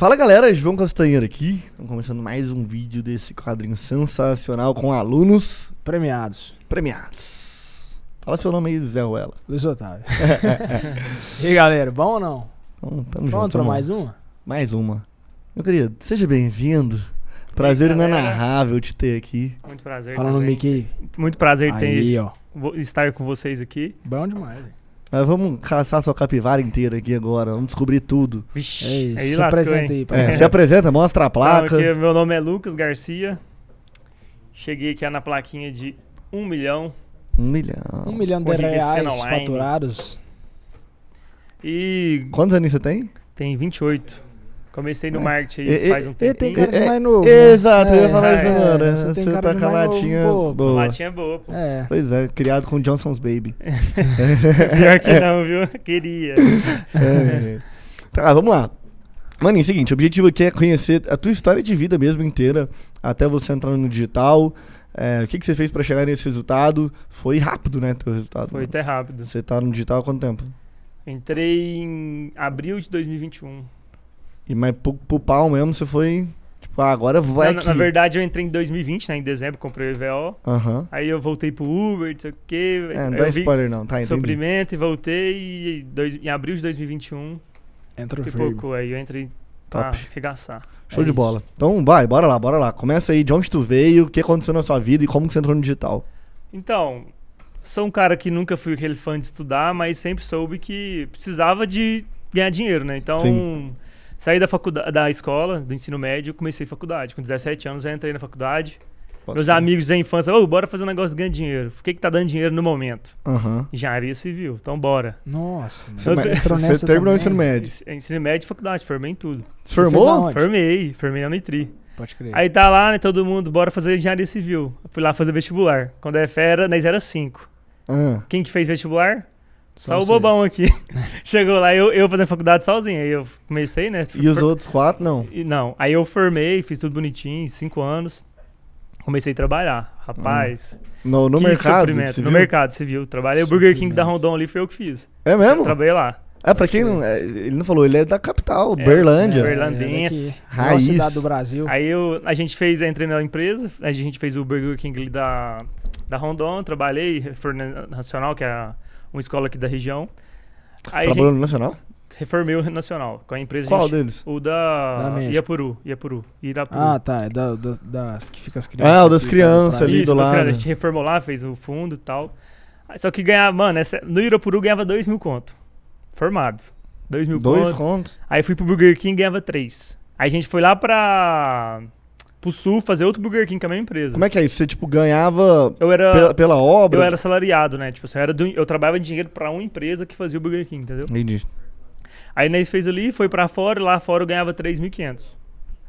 Fala galera, João Castanheira aqui. Estamos começando mais um vídeo desse quadrinho sensacional com alunos premiados. Premiados. Fala seu nome aí, Zé Ruela. Luiz Otávio. e aí galera, bom ou não? Bom, tamo Pronto junto, pra mais uma? Mais uma. Meu querido, seja bem-vindo. Prazer inenarrável te ter aqui. Muito prazer. Fala no Mickey. Muito prazer aí, ter ó. estar com vocês aqui. Bom demais. Hein? vamos caçar sua capivara inteira aqui agora, vamos descobrir tudo. Vixe, é isso. se apresenta hein? aí. É, se apresenta, mostra a placa. meu nome é Lucas Garcia. Cheguei aqui na plaquinha de 1 um milhão. 1 um milhão. 1 um milhão de reais faturados. E. Quantos anos você tem? Tem 28. Comecei no é. marketing faz um tempo. Tem cara de é, mais novo. Né? Exato, eu ia é, falar isso agora. você você tá com a latinha boa. boa. A latinha é boa, pô. É. Pois é, criado com Johnson's Baby. Pior que não, viu? Queria. É. Tá, ah, vamos lá. o seguinte, o objetivo aqui é conhecer a tua história de vida mesmo inteira, até você entrar no digital. É, o que, que você fez para chegar nesse resultado? Foi rápido, né, teu resultado? Foi até rápido. Você tá no digital há quanto tempo? Entrei em abril de 2021. E, mas pro, pro pau mesmo, você foi. Tipo, ah, agora vai. Na, na, verdade, eu entrei em 2020, né? Em dezembro, comprei o EVO. Uhum. Aí eu voltei pro Uber, não sei o quê. É, não dá spoiler, não, tá? indo Suprimento e voltei. E dois, em abril de 2021. Entrou pouco aí eu entrei Top. arregaçar. Show é de isso. bola. Então vai, bora lá, bora lá. Começa aí de onde tu veio, o que aconteceu na sua vida e como que você entrou no digital. Então, sou um cara que nunca fui aquele fã de estudar, mas sempre soube que precisava de ganhar dinheiro, né? Então, Sim. Saí da faculdade, da escola, do ensino médio, comecei faculdade. Com 17 anos já entrei na faculdade. Pode Meus ser. amigos da infância, oh, bora fazer um negócio ganhando dinheiro. O que que tá dando dinheiro no momento? Uhum. Engenharia civil, então bora. Nossa, Você, você, terminou o ensino médio? Ensino médio e faculdade, formei em tudo. Você formou? Formei, formei na Unitri. Pode crer. Aí tá lá, né, todo mundo, bora fazer engenharia civil. Eu fui lá fazer vestibular. Quando é fera, nós era 5. Uhum. Ah. Quem que fez vestibular? Só, Só o bobão aqui. Chegou lá, eu, eu fazendo faculdade sozinho. Aí eu comecei, né? E os outros quatro, não? Não. Aí eu formei, fiz tudo bonitinho, cinco anos. Comecei a trabalhar. Rapaz. No, no mercado? No mercado civil. Trabalhei. O Burger King da Rondon ali foi eu que fiz. É mesmo? trabalhei lá. É, pra quem não. É, ele não falou, ele é da capital, é, Berlândia. É, Berlandense. É, é raiz. raiz. cidade do Brasil. Aí eu, a gente fez, entrei na empresa, a gente fez o Burger King ali da, da Rondon, trabalhei, Forno Nacional, que é a uma escola aqui da região. Tá Aí Trabalhou no Nacional? Reformei o Nacional, com a empresa. Qual gente, deles? O da, da Iapuru, Iapuru, Irapuru. Ah, tá, é da, da, das que fica as crianças. Ah, o das tá, crianças tá. ali do lado. a gente reformou lá, fez o fundo e tal. Só que ganhava, mano, essa, no Irapuru ganhava 2 mil conto. Formado. 2 mil dois conto. conto. Aí fui pro Burger King e ganhava 3. Aí a gente foi lá pra pro sul fazer outro Burger King com a mesma empresa. Como é que é isso? Você, tipo, ganhava eu era, pela, pela obra? Eu era salariado, né? Tipo assim, eu, era do, eu trabalhava em dinheiro pra uma empresa que fazia o Burger King, entendeu? Entendi. Aí nós fez ali, foi pra fora, e lá fora eu ganhava 3.500.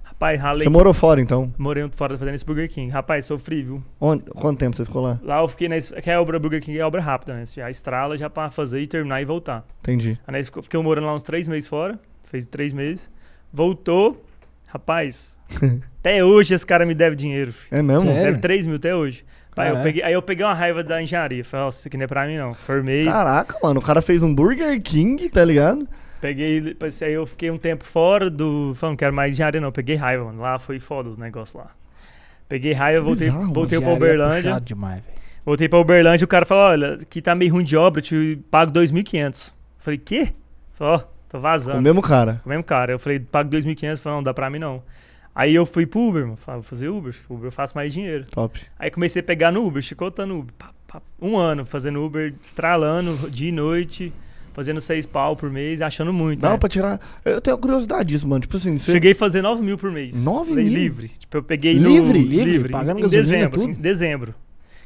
Rapaz, ralei. Você morou fora, então? Morei fora fazendo esse Burger King. Rapaz, sofri, viu? Onde, quanto tempo você ficou lá? Lá eu fiquei na... É que é a obra Burger King, é obra rápida, né? Já estrala, já pra fazer e terminar e voltar. Entendi. Aí nós fiquei morando lá uns três meses fora. Fez três meses. Voltou, Rapaz, até hoje esse cara me deve dinheiro. Filho. É mesmo? Sério? Deve 3 mil até hoje. eu peguei, aí eu peguei uma raiva da engenharia. Falei, nossa, isso aqui não é pra mim não. Formei. Caraca, mano, o cara fez um Burger King, tá ligado? Peguei, aí eu fiquei um tempo fora do. Falando, não quero mais engenharia, não. Peguei raiva, mano. Lá foi foda o negócio lá. Peguei raiva, voltei, Bizarro, voltei pra é Uberlândia. É demais, voltei pra Uberlândia e o cara falou: olha, que tá meio ruim de obra, eu te pago 2.500. Falei, quê? Falei, ó. Tô vazando. O mesmo cara. O mesmo cara. Eu falei, pago 2.500. Ele falou, não, dá pra mim não. Aí eu fui pro Uber, mano. Falei, vou fazer Uber. Uber eu faço mais dinheiro. Top. Aí comecei a pegar no Uber, chicotando Uber. Pá, pá. Um ano fazendo Uber, estralando de noite, fazendo seis pau por mês, achando muito. Não, né? pra tirar. Eu tenho curiosidade disso, mano. Tipo assim. Você... Cheguei a fazer 9 mil por mês. 9 falei, mil? Livre. Tipo, eu peguei. Livre? No... Livre? livre. Pagando em, em dezembro. Tudo? Em dezembro.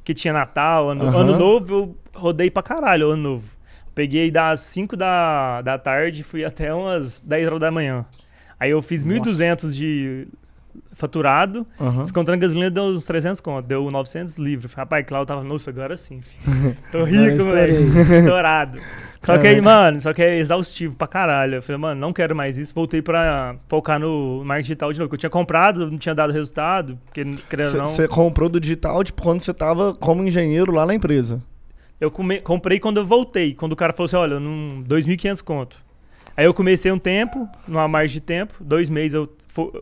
Que tinha Natal, ano, uh -huh. ano novo, eu rodei pra caralho ano novo. Peguei das 5 da, da tarde fui até umas 10 horas da manhã. Aí eu fiz 1.200 de faturado, uhum. descontando gasolina deu uns 300 conto, deu 900 livros. Rapaz, Cláudio tava, nossa, agora sim. Filho. Tô rico, moleque. Estourado. Só que aí, mano, só que é exaustivo pra caralho. Eu falei, mano, não quero mais isso. Voltei pra focar no marketing digital de novo. Que eu tinha comprado, não tinha dado resultado, porque querendo cê, não. Você comprou do digital, tipo, quando você tava como engenheiro lá na empresa. Eu come, comprei quando eu voltei. Quando o cara falou assim, olha, num 2.500 conto. Aí eu comecei um tempo, numa margem de tempo, dois meses, eu,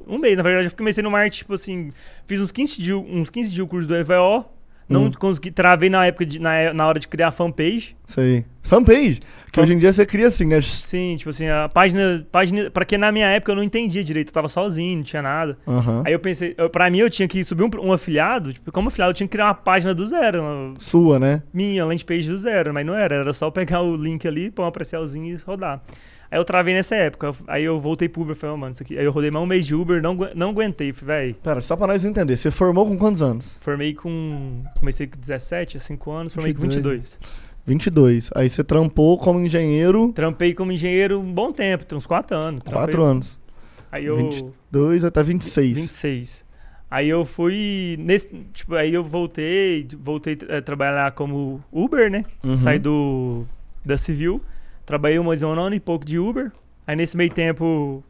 um mês, na verdade, eu comecei numa margem, tipo assim, fiz uns 15 dias, uns 15 dias o curso do EVO, não hum. consegui, travei na época de, na, é, na hora de criar a fanpage. Sei. Fanpage? Que Fan... hoje em dia você cria assim, né? Sim, tipo assim, a página. página pra que na minha época eu não entendia direito, eu tava sozinho, não tinha nada. Uhum. Aí eu pensei, eu, pra mim eu tinha que subir um, um, afiliado, tipo, como afiliado eu tinha que criar uma página do zero. Uma... Sua, né? Minha, landing page do zero, mas não era, era só pegar o link ali, pôr um aparecialzinho e rodar. Aí eu travei nessa época. Aí eu voltei pro Uber. Falei, oh, mano, isso aqui. Aí eu rodei mais um mês de Uber, não, não aguentei. Falei, véi. Pera, só pra nós entender. Você formou com quantos anos? Formei com. Comecei com 17, 5 anos, formei 22. com 22. 22. Aí você trampou como engenheiro. Trampei como engenheiro um bom tempo, uns 4 anos. 4 anos. Aí eu. 22 até 26. 26. Aí eu fui. Nesse, tipo, aí eu voltei, voltei a eh, trabalhar como Uber, né? Uhum. Saí do. da Civil. Trabalhei um ano e pouco de Uber. Aí nesse meio tempo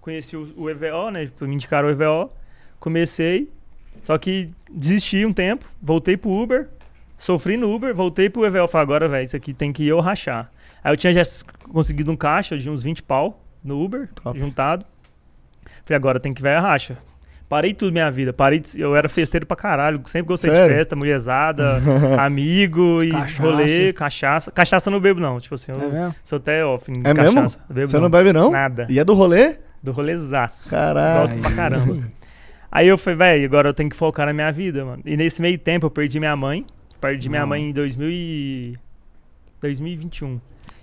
conheci o, o EVO, né? Tipo, me indicaram o EVO. Comecei. Só que desisti um tempo, voltei pro Uber, sofri no Uber, voltei pro EVO. Falei, agora, velho, isso aqui tem que eu rachar. Aí eu tinha já conseguido um caixa de uns 20 pau no Uber, Top. juntado. Falei, agora tem que ver a racha. Parei tudo minha vida. Parei de, eu era festeiro pra caralho. Sempre gostei Sério? de festa, mulherzada, amigo e cachaça. rolê, cachaça. Cachaça eu não bebo, não. Tipo assim, eu é sou até off é cachaça. Mesmo? Bebo Você não. não. bebe, não? Nada. E é do rolê? Do rolezaço. Caralho. Gosto pra caramba. Aí eu falei, velho, agora eu tenho que focar na minha vida, mano. E nesse meio tempo eu perdi minha mãe. Perdi hum. minha mãe em 2021.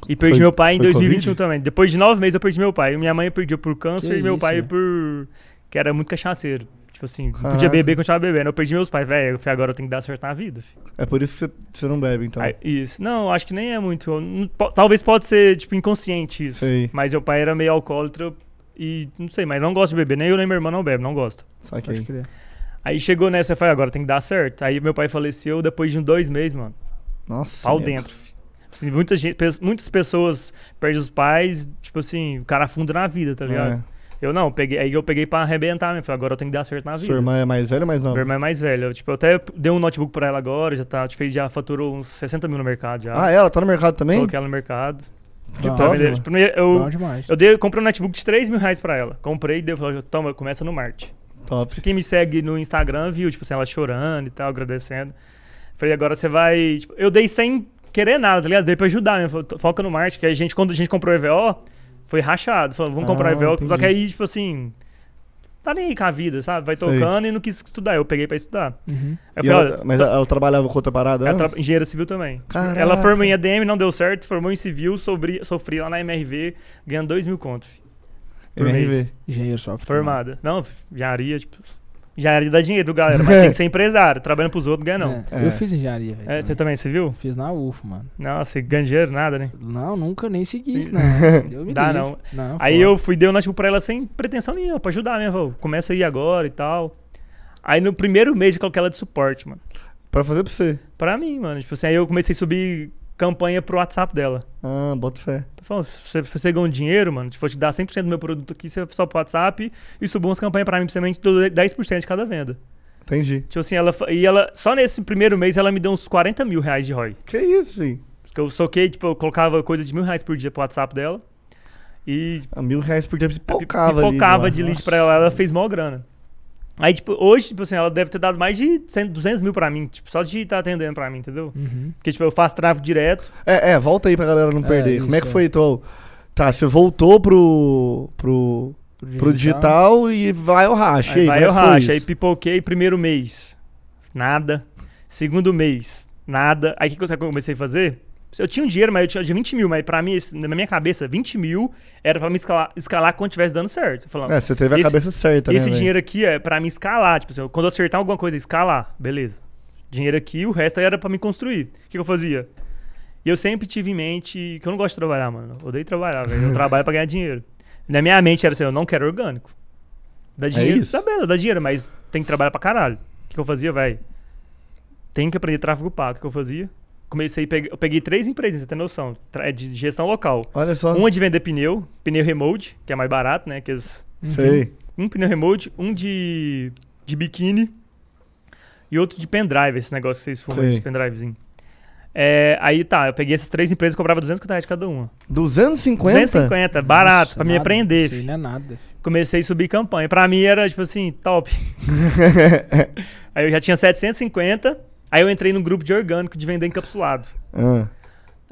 E perdi foi, meu pai em 2021 COVID? também. Depois de nove meses eu perdi meu pai. Minha mãe perdeu por câncer que e meu isso, pai né? por que era muito cachaceiro. Tipo assim, Caraca. podia beber e continuava bebendo. Eu perdi meus pais, velho. Eu falei, agora eu tenho que dar certo na vida. Filho. É por isso que você não bebe, então. Aí, isso. Não, acho que nem é muito. Não, talvez pode ser, tipo, inconsciente isso. Mas meu pai era meio alcoólatra e não sei, mas não gosta de beber. Nem eu nem minha irmã não bebe, não gosta. Saquei. Acho que é. Aí chegou nessa, e falei, agora tem que dar certo. Aí meu pai faleceu depois de um dois meses, mano. Nossa. Pau dentro. Assim, muita gente, muitas pessoas perdem os pais, tipo assim, o cara afunda na vida, tá ligado? É. Eu não, peguei, aí eu peguei pra arrebentar mesmo. Falei, agora eu tenho que dar certo na vida. Sua irmã é mais velha ou mais nova? Minha irmã é mais velha. Eu, tipo, eu até dei um notebook pra ela agora, já tá, tipo, já faturou uns 60 mil no mercado já. Ah, ela tá no mercado também? Coloquei ela no mercado. De tipo, top, tipo, eu, eu dei, eu comprei um notebook de 3 mil reais pra ela. Comprei e deu, falei, toma, começa no Marte. Top. Quem me segue no Instagram viu, tipo assim, ela chorando e tal, agradecendo. Falei, agora você vai. Tipo, eu dei sem querer nada, tá ligado? Dei pra ajudar mesmo. Foca no marte que a gente, quando a gente comprou o EVO, foi rachado. Falou, vamos comprar ah, Evelk. Só que aí, tipo assim. Tá nem aí com a vida, sabe? Vai tocando Sei. e não quis estudar. Eu peguei pra estudar. Uhum. Falei, ela, mas tá ela trabalhava com outra parada? Ela tra... engenheira civil também. Caraca. Ela formou em EDM, não deu certo, formou em civil, sofri, sofri lá na MRV, ganhando 2 mil contos. MRV. Engenheiro software. Formada. Não, engenharia, tipo, Engenharia dá dinheiro, galera, mas tem que ser empresário. Trabalhando pros outros, ganha não. É, eu fiz engenharia, É, você também, você viu? Fiz na UF, mano. Nossa, ganha dinheiro, nada, né? Não, nunca nem segui isso, não. Deu me dá, não. não. Aí eu fui, deu nós tipo pra ela sem pretensão nenhuma, pra ajudar mesmo. Começa aí agora e tal. Aí no primeiro mês eu coloquei ela de suporte, mano. Pra fazer pra você? Pra mim, mano. Tipo assim, aí eu comecei a subir campanha pro WhatsApp dela. Ah, bota fé. Falando, você, você um dinheiro, mano, se for te dar 100% do meu produto aqui, você é só pro WhatsApp e subiu umas campanhas pra mim, principalmente 10% de cada venda. Entendi. Tipo assim, ela, e ela, só nesse primeiro mês ela me deu uns 40 mil reais de ROI. Que isso, hein? Porque eu soquei, tipo, eu colocava coisa de mil reais por dia pro WhatsApp dela. E. A ah, mil reais por dia pipocava. É, pipocava ali, de lead pra ela, ela fez mó grana. Aí, tipo, hoje, tipo assim, ela deve ter dado mais de 100, 200 mil pra mim, tipo, só de estar tá atendendo pra mim, entendeu? Uhum. Porque, tipo, eu faço tráfego direto. É, é, volta aí pra galera não é, perder. Isso, Como é que foi, então? Tá, você voltou pro, pro, pro, digital. Pro digital e vai ao racha. Aí, vai é ao racha. Aí pipoquei primeiro mês, nada. Segundo mês, nada. Aí o que, que eu comecei a fazer? Eu tinha um dinheiro, mas eu tinha de 20 mil, mas pra mim, na minha cabeça, 20 mil era pra me escalar, escalar quando tivesse dando certo. Falando, é, você teve a cabeça certa, né, Esse dinheiro aqui é pra me escalar. Tipo assim, quando eu acertar alguma coisa, escalar, beleza. Dinheiro aqui, o resto era pra me construir. O que, que eu fazia? E eu sempre tive em mente que eu não gosto de trabalhar, mano. Eu odeio trabalhar, velho. Eu trabalho pra ganhar dinheiro. Na minha mente era assim, eu não quero orgânico. Dá é dinheiro, é isso? dá tá bela, dá dinheiro, mas tem que trabalhar pra caralho. O que, que eu fazia, velho? Tem que aprender tráfego pago. O que, que eu fazia? comecei, eu peguei três empresas, você tem noção, é de gestão local. Olha só. Uma de vender pneu, pneu remote, que é mais barato, né? Aqueles, uhum. Sei. Um, um pneu remote, um de, de biquíni e outro de pendrive, esse negócio que vocês fumam Sei. de pendrivezinho. É, aí tá, eu peguei essas três empresas e cobrava 250 reais cada uma. 250? 250, barato, Nossa, pra é nada, me aprender. Isso não é nada. Comecei a subir campanha. Pra mim era tipo assim, top. aí eu já tinha 750 Aí eu entrei no grupo de orgânico de vender encapsulado. Ah.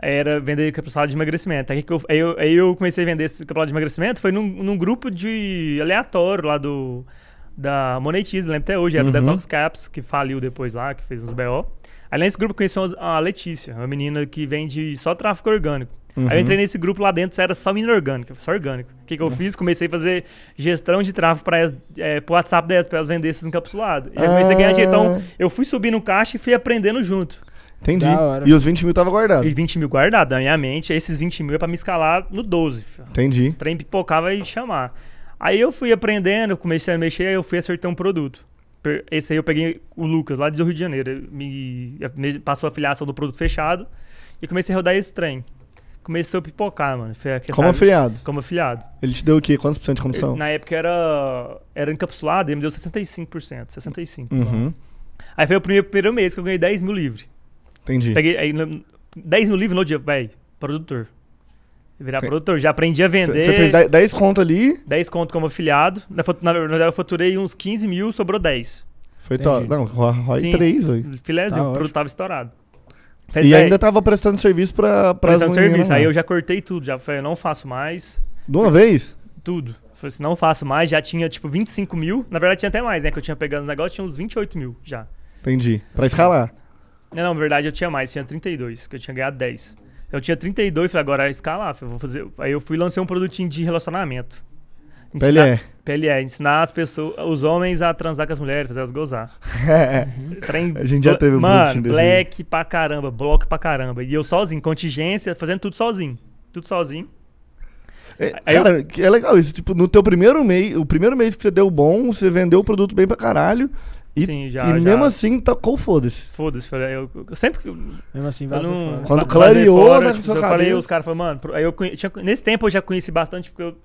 Era vender encapsulado de emagrecimento. Aí, eu, aí, eu, aí eu comecei a vender esse encapsulado de emagrecimento, foi num, num grupo de aleatório lá do da Monetize, lembro até hoje, era uhum. o Detox Caps, que faliu depois lá, que fez os BO. Aí nesse grupo conheci a Letícia, uma menina que vende só tráfego orgânico. Uhum. Aí eu uhum. entrei nesse grupo lá dentro, isso era só inorgânico, só orgânico. O que, que eu fiz? Comecei a fazer gestão de tráfego para é, WhatsApp delas, para elas vender esses encapsulados. E eu comecei a ganhar dinheiro. Então, ah. eu fui subindo o caixa e fui aprendendo junto. Entendi. E os 20 mil tava guardado. E 20 mil guardado, na minha mente. Esses 20 mil é para me escalar no 12. Entendi. O trem pipocava e chamar. Aí eu fui aprendendo, comecei a mexer, aí eu fui acertar um produto. Esse aí eu peguei o Lucas, lá do Rio de Janeiro. Me, me passou a filiação do produto fechado. E comecei a rodar esse trem começou a pipocar, mano. Foi, como afiliado? Como afiliado. Ele te deu o quê? Quantos por cento de comissão? na época era, era encapsulado, ele me deu 65%. 65%. Uhum. Aí foi o primeiro, primeiro mês que eu ganhei 10 mil livres. Entendi. Peguei aí, 10 mil livres no dia, velho. Produtor. Virar Sim. produtor, já aprendi a vender. Você fez 10, conto ali? 10 conto como afiliado. Na, verdade, eu faturei uns 15 mil, sobrou 10. Foi top. Não, foi 3, velho. Filézinho, tá o produto tava estourado. Tá e ainda tava prestando serviço pra, pra Prestando serviço. Aí né? eu já cortei tudo, já falei, eu não faço mais. De uma vez? Tudo. Falei assim, não faço mais, já tinha tipo 25 mil. Na verdade tinha até mais, né? Que eu tinha pegando os negócios, tinha uns 28 mil já. Entendi. Pra escalar. Não, não, na verdade eu tinha mais, tinha 32, que eu tinha ganhado 10. Eu tinha 32, falei, agora é escalar, falei, vou fazer. Aí eu fui e lancei um produtinho de relacionamento. Pelé, PLE. PLE, é, ensinar as pessoas, os homens a transar com as mulheres, fazer elas gozar. É. Uhum. Trem, a gente já teve um Mano, black pra caramba, bloco pra caramba. E eu sozinho, contingência, fazendo tudo sozinho. Tudo sozinho. É, cara, eu... é legal isso. Tipo, no teu primeiro mês, o primeiro mês que você deu bom, você vendeu o produto bem pra caralho. E, Sim, já, e já. mesmo assim, tacou tá, foda-se. Foda-se. Eu, eu, sempre que. Mesmo assim, vai Quando clareou, fora, né, tipo, eu falei, os caras falaram, mano. Aí eu tinha, nesse tempo eu já conheci bastante, porque eu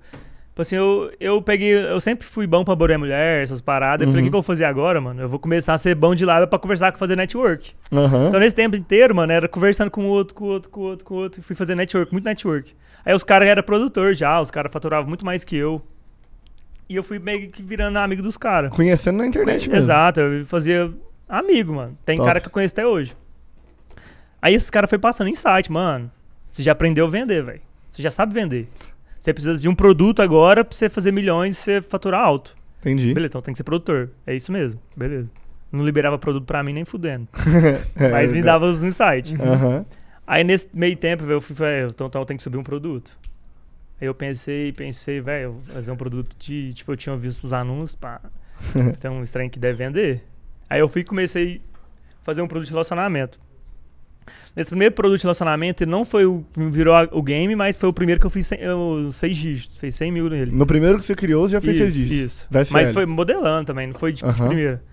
Tipo assim, eu, eu peguei. Eu sempre fui bom pra borear mulher, essas paradas. Uhum. Eu falei, uhum. o que, que, eu vou fazer agora, mano? Eu vou começar a ser bom de lá pra conversar com fazer network. Uhum. Então, nesse tempo inteiro, mano, era conversando com o outro, com o outro, com o outro, com o outro. Fui fazer network, muito network. Aí os caras eram produtor já, os caras faturavam muito mais que eu. E eu fui meio que virando amigo dos caras. Conhecendo na internet mesmo. Exato, eu fazia amigo, mano. Tem Top. cara que eu conheço até hoje. Aí esses caras foi passando insight, mano. Você já aprendeu a vender, velho. Você já sabe vender. Você precisa de um produto agora pra você fazer milhões e você faturar alto. Entendi. Beleza, então tem que ser produtor. É isso mesmo. Beleza. Não liberava produto pra mim nem fudendo. É, é, mas me dava os insights. Uhum. Aí nesse meio tempo, véio, eu fui, velho, então, então tem que subir um produto. Aí eu pensei, pensei, velho, fazer um produto de. Tipo, eu tinha visto os anúncios, pá. Tem um estranho que deve vender. Aí eu fui e comecei a fazer um produto de relacionamento nesse primeiro produto de relacionamento, ele não foi o virou a, o game, mas foi o primeiro que eu fiz 100, seis dígitos, fez 100 mil nele. No primeiro que você criou, você já fez seis dígitos. Isso. Mas foi modelando também, não foi tipo de, uh -huh. de primeira.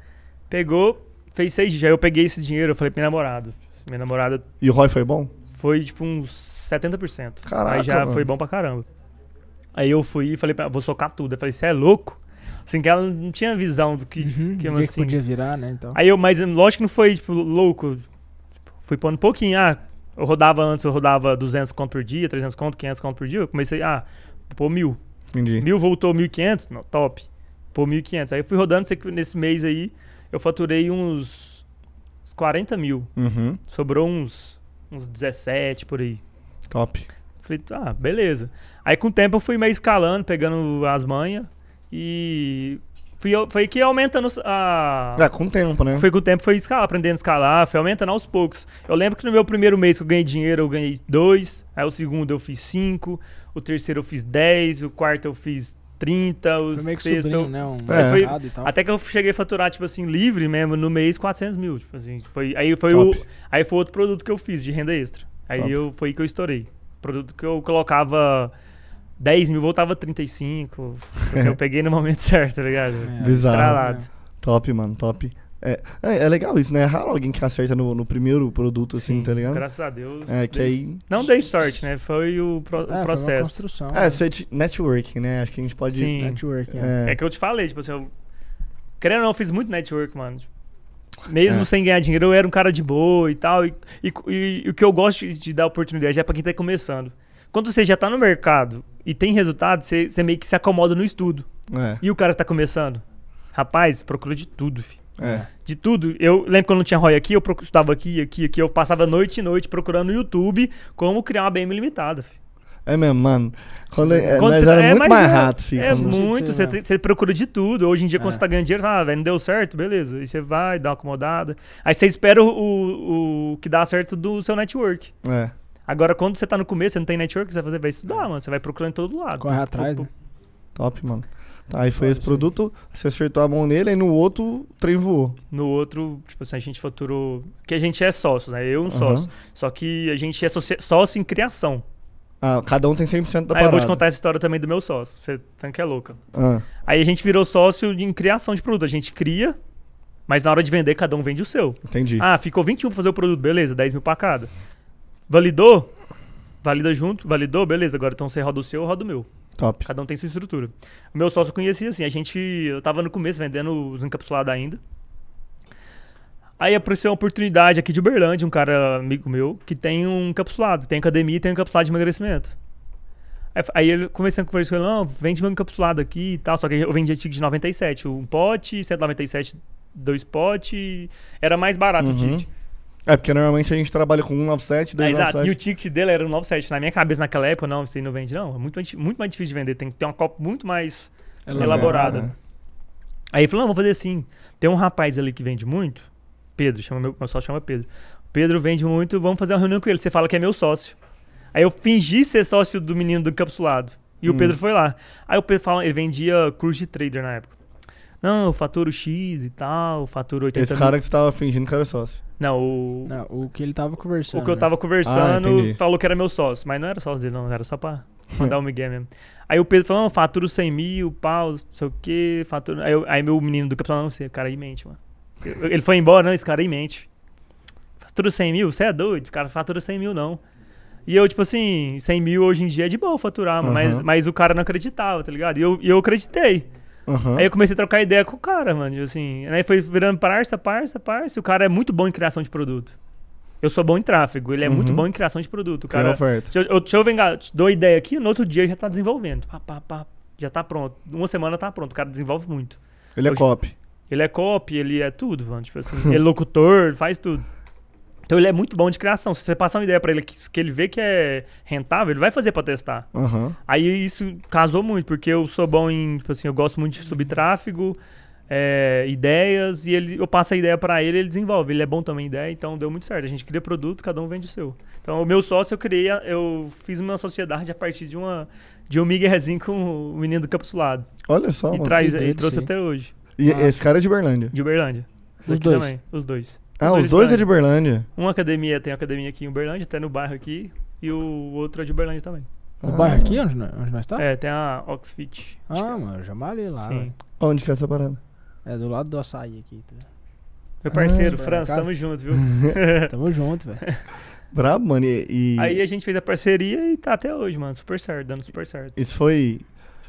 Pegou, fez seis dígitos. Aí eu peguei esse dinheiro, eu falei pro meu namorado. Minha namorada. E o ROI foi bom? Foi tipo uns 70%. Caraca. Aí já mano. foi bom pra caramba. Aí eu fui e falei pra ela, vou socar tudo. Eu falei, você é louco? Assim, que ela não tinha visão do que, uhum, que, assim, que podia virar, né? Então. Aí eu, mas lógico que não foi, tipo, louco fui pondo um pouquinho. Ah, eu rodava antes, eu rodava 200 conto por dia, 300 conto, 500 conto por dia. Eu comecei, ah, pô, mil. Entendi. Mil voltou 1.500, não, top. Pô, 1.500. Aí eu fui rodando, nesse mês aí eu faturei uns, uns 40 mil. Uhum. Sobrou uns, uns 17 por aí. Top. Falei, ah, beleza. Aí com o tempo eu fui meio escalando, pegando as manhas. E Fui, foi que aumentando a. É, com o tempo, né? Foi com o tempo, foi escalar, aprendendo a escalar, foi aumentando aos poucos. Eu lembro que no meu primeiro mês que eu ganhei dinheiro, eu ganhei dois, aí o segundo eu fiz cinco, o terceiro eu fiz dez, o quarto eu fiz trinta o foi meio que sexto. né? um é. foi, até que eu cheguei a faturar, tipo assim, livre mesmo, no mês 400 mil. Tipo assim, foi, aí, foi Top. o, aí foi outro produto que eu fiz de renda extra. Aí eu, foi que eu estourei. Produto que eu colocava 10 mil voltava 35. Assim, eu peguei no momento certo, tá ligado? É. Bizarro. Estralado. Top, mano, top. É, é, é, legal isso, né? É raro alguém que acerta no, no primeiro produto, assim, Sim, tá ligado? Graças a Deus. É, que dei, aí... Não dei sorte, né? Foi o, pro, é, o processo. Foi uma construção. É, né? networking, né? Acho que a gente pode. Sim, networking. É. é que eu te falei, tipo assim, eu. Querendo ou não, eu fiz muito network, mano. Mesmo é. sem ganhar dinheiro, eu era um cara de boa e tal. E, e, e, e o que eu gosto de, de dar oportunidade é pra quem tá começando. Quando você já tá no mercado e tem resultado, você, você meio que se acomoda no estudo. É. E o cara tá começando. Rapaz, procura de tudo, filho. É. De tudo. Eu lembro quando não tinha ROI aqui, eu estava aqui, aqui, aqui. Eu passava noite e noite procurando no YouTube como criar uma BM limitada, filho. É mesmo, mano. Quando, é, quando nós você, tá- era é, muito mais é, rápido. rato, filho. É muito, você, é. você, procura de tudo. Hoje em dia, quando é. você tá ganhando dinheiro, ah, velho, não deu certo, beleza. Aí você vai, dá uma acomodada. Aí você espera o, o, o que dá certo do seu network. É. Agora, quando você tá no começo, você não tem network, você vai fazer, vai estudar, é. mano. Você vai procurando em todo lado. Corre atrás, né? Top, mano. Tá, aí foi esse produto, você acertou a mão nele, aí no outro o trem voou. No outro, tipo assim, a gente faturou. Que a gente é sócio, né? Eu um uhum. sócio. Só que a gente é sócio em criação. Ah, cada um tem 100% da aí parada. eu vou te contar essa história também do meu sócio. Você tanque tá é louca. Ah. Aí a gente virou sócio em criação de produto. A gente cria, mas na hora de vender, cada um vende o seu. Entendi. Ah, ficou 21 pra fazer o produto, beleza, 10 mil pra cada. Validou? Valida junto, validou, beleza. Agora então você roda o seu, eu rodo o meu. Top. Cada um tem sua estrutura. O meu sócio conhecia assim, a gente. Eu tava no começo vendendo os encapsulados ainda. Aí apareceu uma oportunidade aqui de Uberlândia, um cara amigo meu, que tem um encapsulado, tem academia e tem um encapsulado de emagrecimento. Aí, ele conversando com ele, não, vende meu encapsulado aqui e tal, só que eu vendia ticket de 97, um pote, 197, dois potes, era mais barato uhum. o ticket. É, porque normalmente a gente trabalha com 197, 297. Ah, exato. E o ticket dele era 197. Na minha cabeça, naquela época, não, você não vende, não. É muito, muito mais difícil de vender. Tem que ter uma copa muito mais Ela elaborada. É, né? Aí ele falou, não, vou fazer assim. Tem um rapaz ali que vende muito. Pedro, chama meu, meu sócio chama Pedro. Pedro vende muito, vamos fazer uma reunião com ele. Você fala que é meu sócio. Aí eu fingi ser sócio do menino do encapsulado. E hum. o Pedro foi lá. Aí o Pedro fala, ele vendia cruz de trader na época. Não, eu faturo X e tal, faturo 80 Esse mil. cara que você tava fingindo que era sócio. Não, o. Não, o que ele tava conversando. O que eu tava né? ah, conversando ah, falou que era meu sócio, mas não era sócio dele, não, era só pra mandar um Miguel mesmo. Aí o Pedro falou, não, faturo 100 mil, pau, não sei o quê, faturo. Aí, eu, aí meu menino do capitão, não, sei, o cara aí mente, mano. Ele foi embora, não, esse cara aí mente. Fatura 100 mil? Você é doido? O cara fatura 100 mil, não. E eu, tipo assim, 100 mil hoje em dia é de boa faturar, uhum. mas, mas o cara não acreditava, tá ligado? E eu, eu acreditei. Uhum. Aí eu comecei a trocar ideia com o cara, mano. Tipo assim, aí foi virando parça, parça, parça. O cara é muito bom em criação de produto. Eu sou bom em tráfego, ele é uhum. muito bom em criação de produto. O cara, oferta. Deixa eu, deixa eu vengar, te dou ideia aqui, no outro dia ele já tá desenvolvendo. Pá, pá, pá, já tá pronto. Uma semana tá pronto, o cara desenvolve muito. Ele é Hoje, é copy. Ele é copy, ele é tudo, mano. Tipo assim, ele é locutor, faz tudo. Então ele é muito bom de criação. Se você passar uma ideia para ele que, que, ele vê que é rentável, ele vai fazer para testar. Uhum. Aí isso casou muito, porque eu sou bom em, tipo assim, eu gosto muito de subir tráfego, é, eh, ideias, e ele, eu passo a ideia para ele, ele desenvolve. Ele é bom também em ideia, então deu muito certo. A gente cria produto, cada um vende o seu. Então o meu sócio eu criei, eu fiz uma sociedade a partir de uma de um miguezinho com o menino do capsulado. Olha só, e traz, e trouxe até hoje. E ah. esse cara é de Uberlândia? De Uberlândia. Os dois. Também, os dois. Ah, os dois é de Berlândia. Uma academia, tem academia aqui em Uberlândia, até no bairro aqui, e o outro é de Berlândia também. No ah. bairro aqui, onde, onde nós estamos? Tá? É, tem a Oxfit. Ah, é. mano, já malhei lá. Sim. Onde que é essa parada? É do lado do açaí aqui. Tá? Meu parceiro, ah, França, tamo junto, viu? tamo junto, velho. Brabo, mano. E, e... Aí a gente fez a parceria e tá até hoje, mano. Super certo, dando super certo. Isso foi.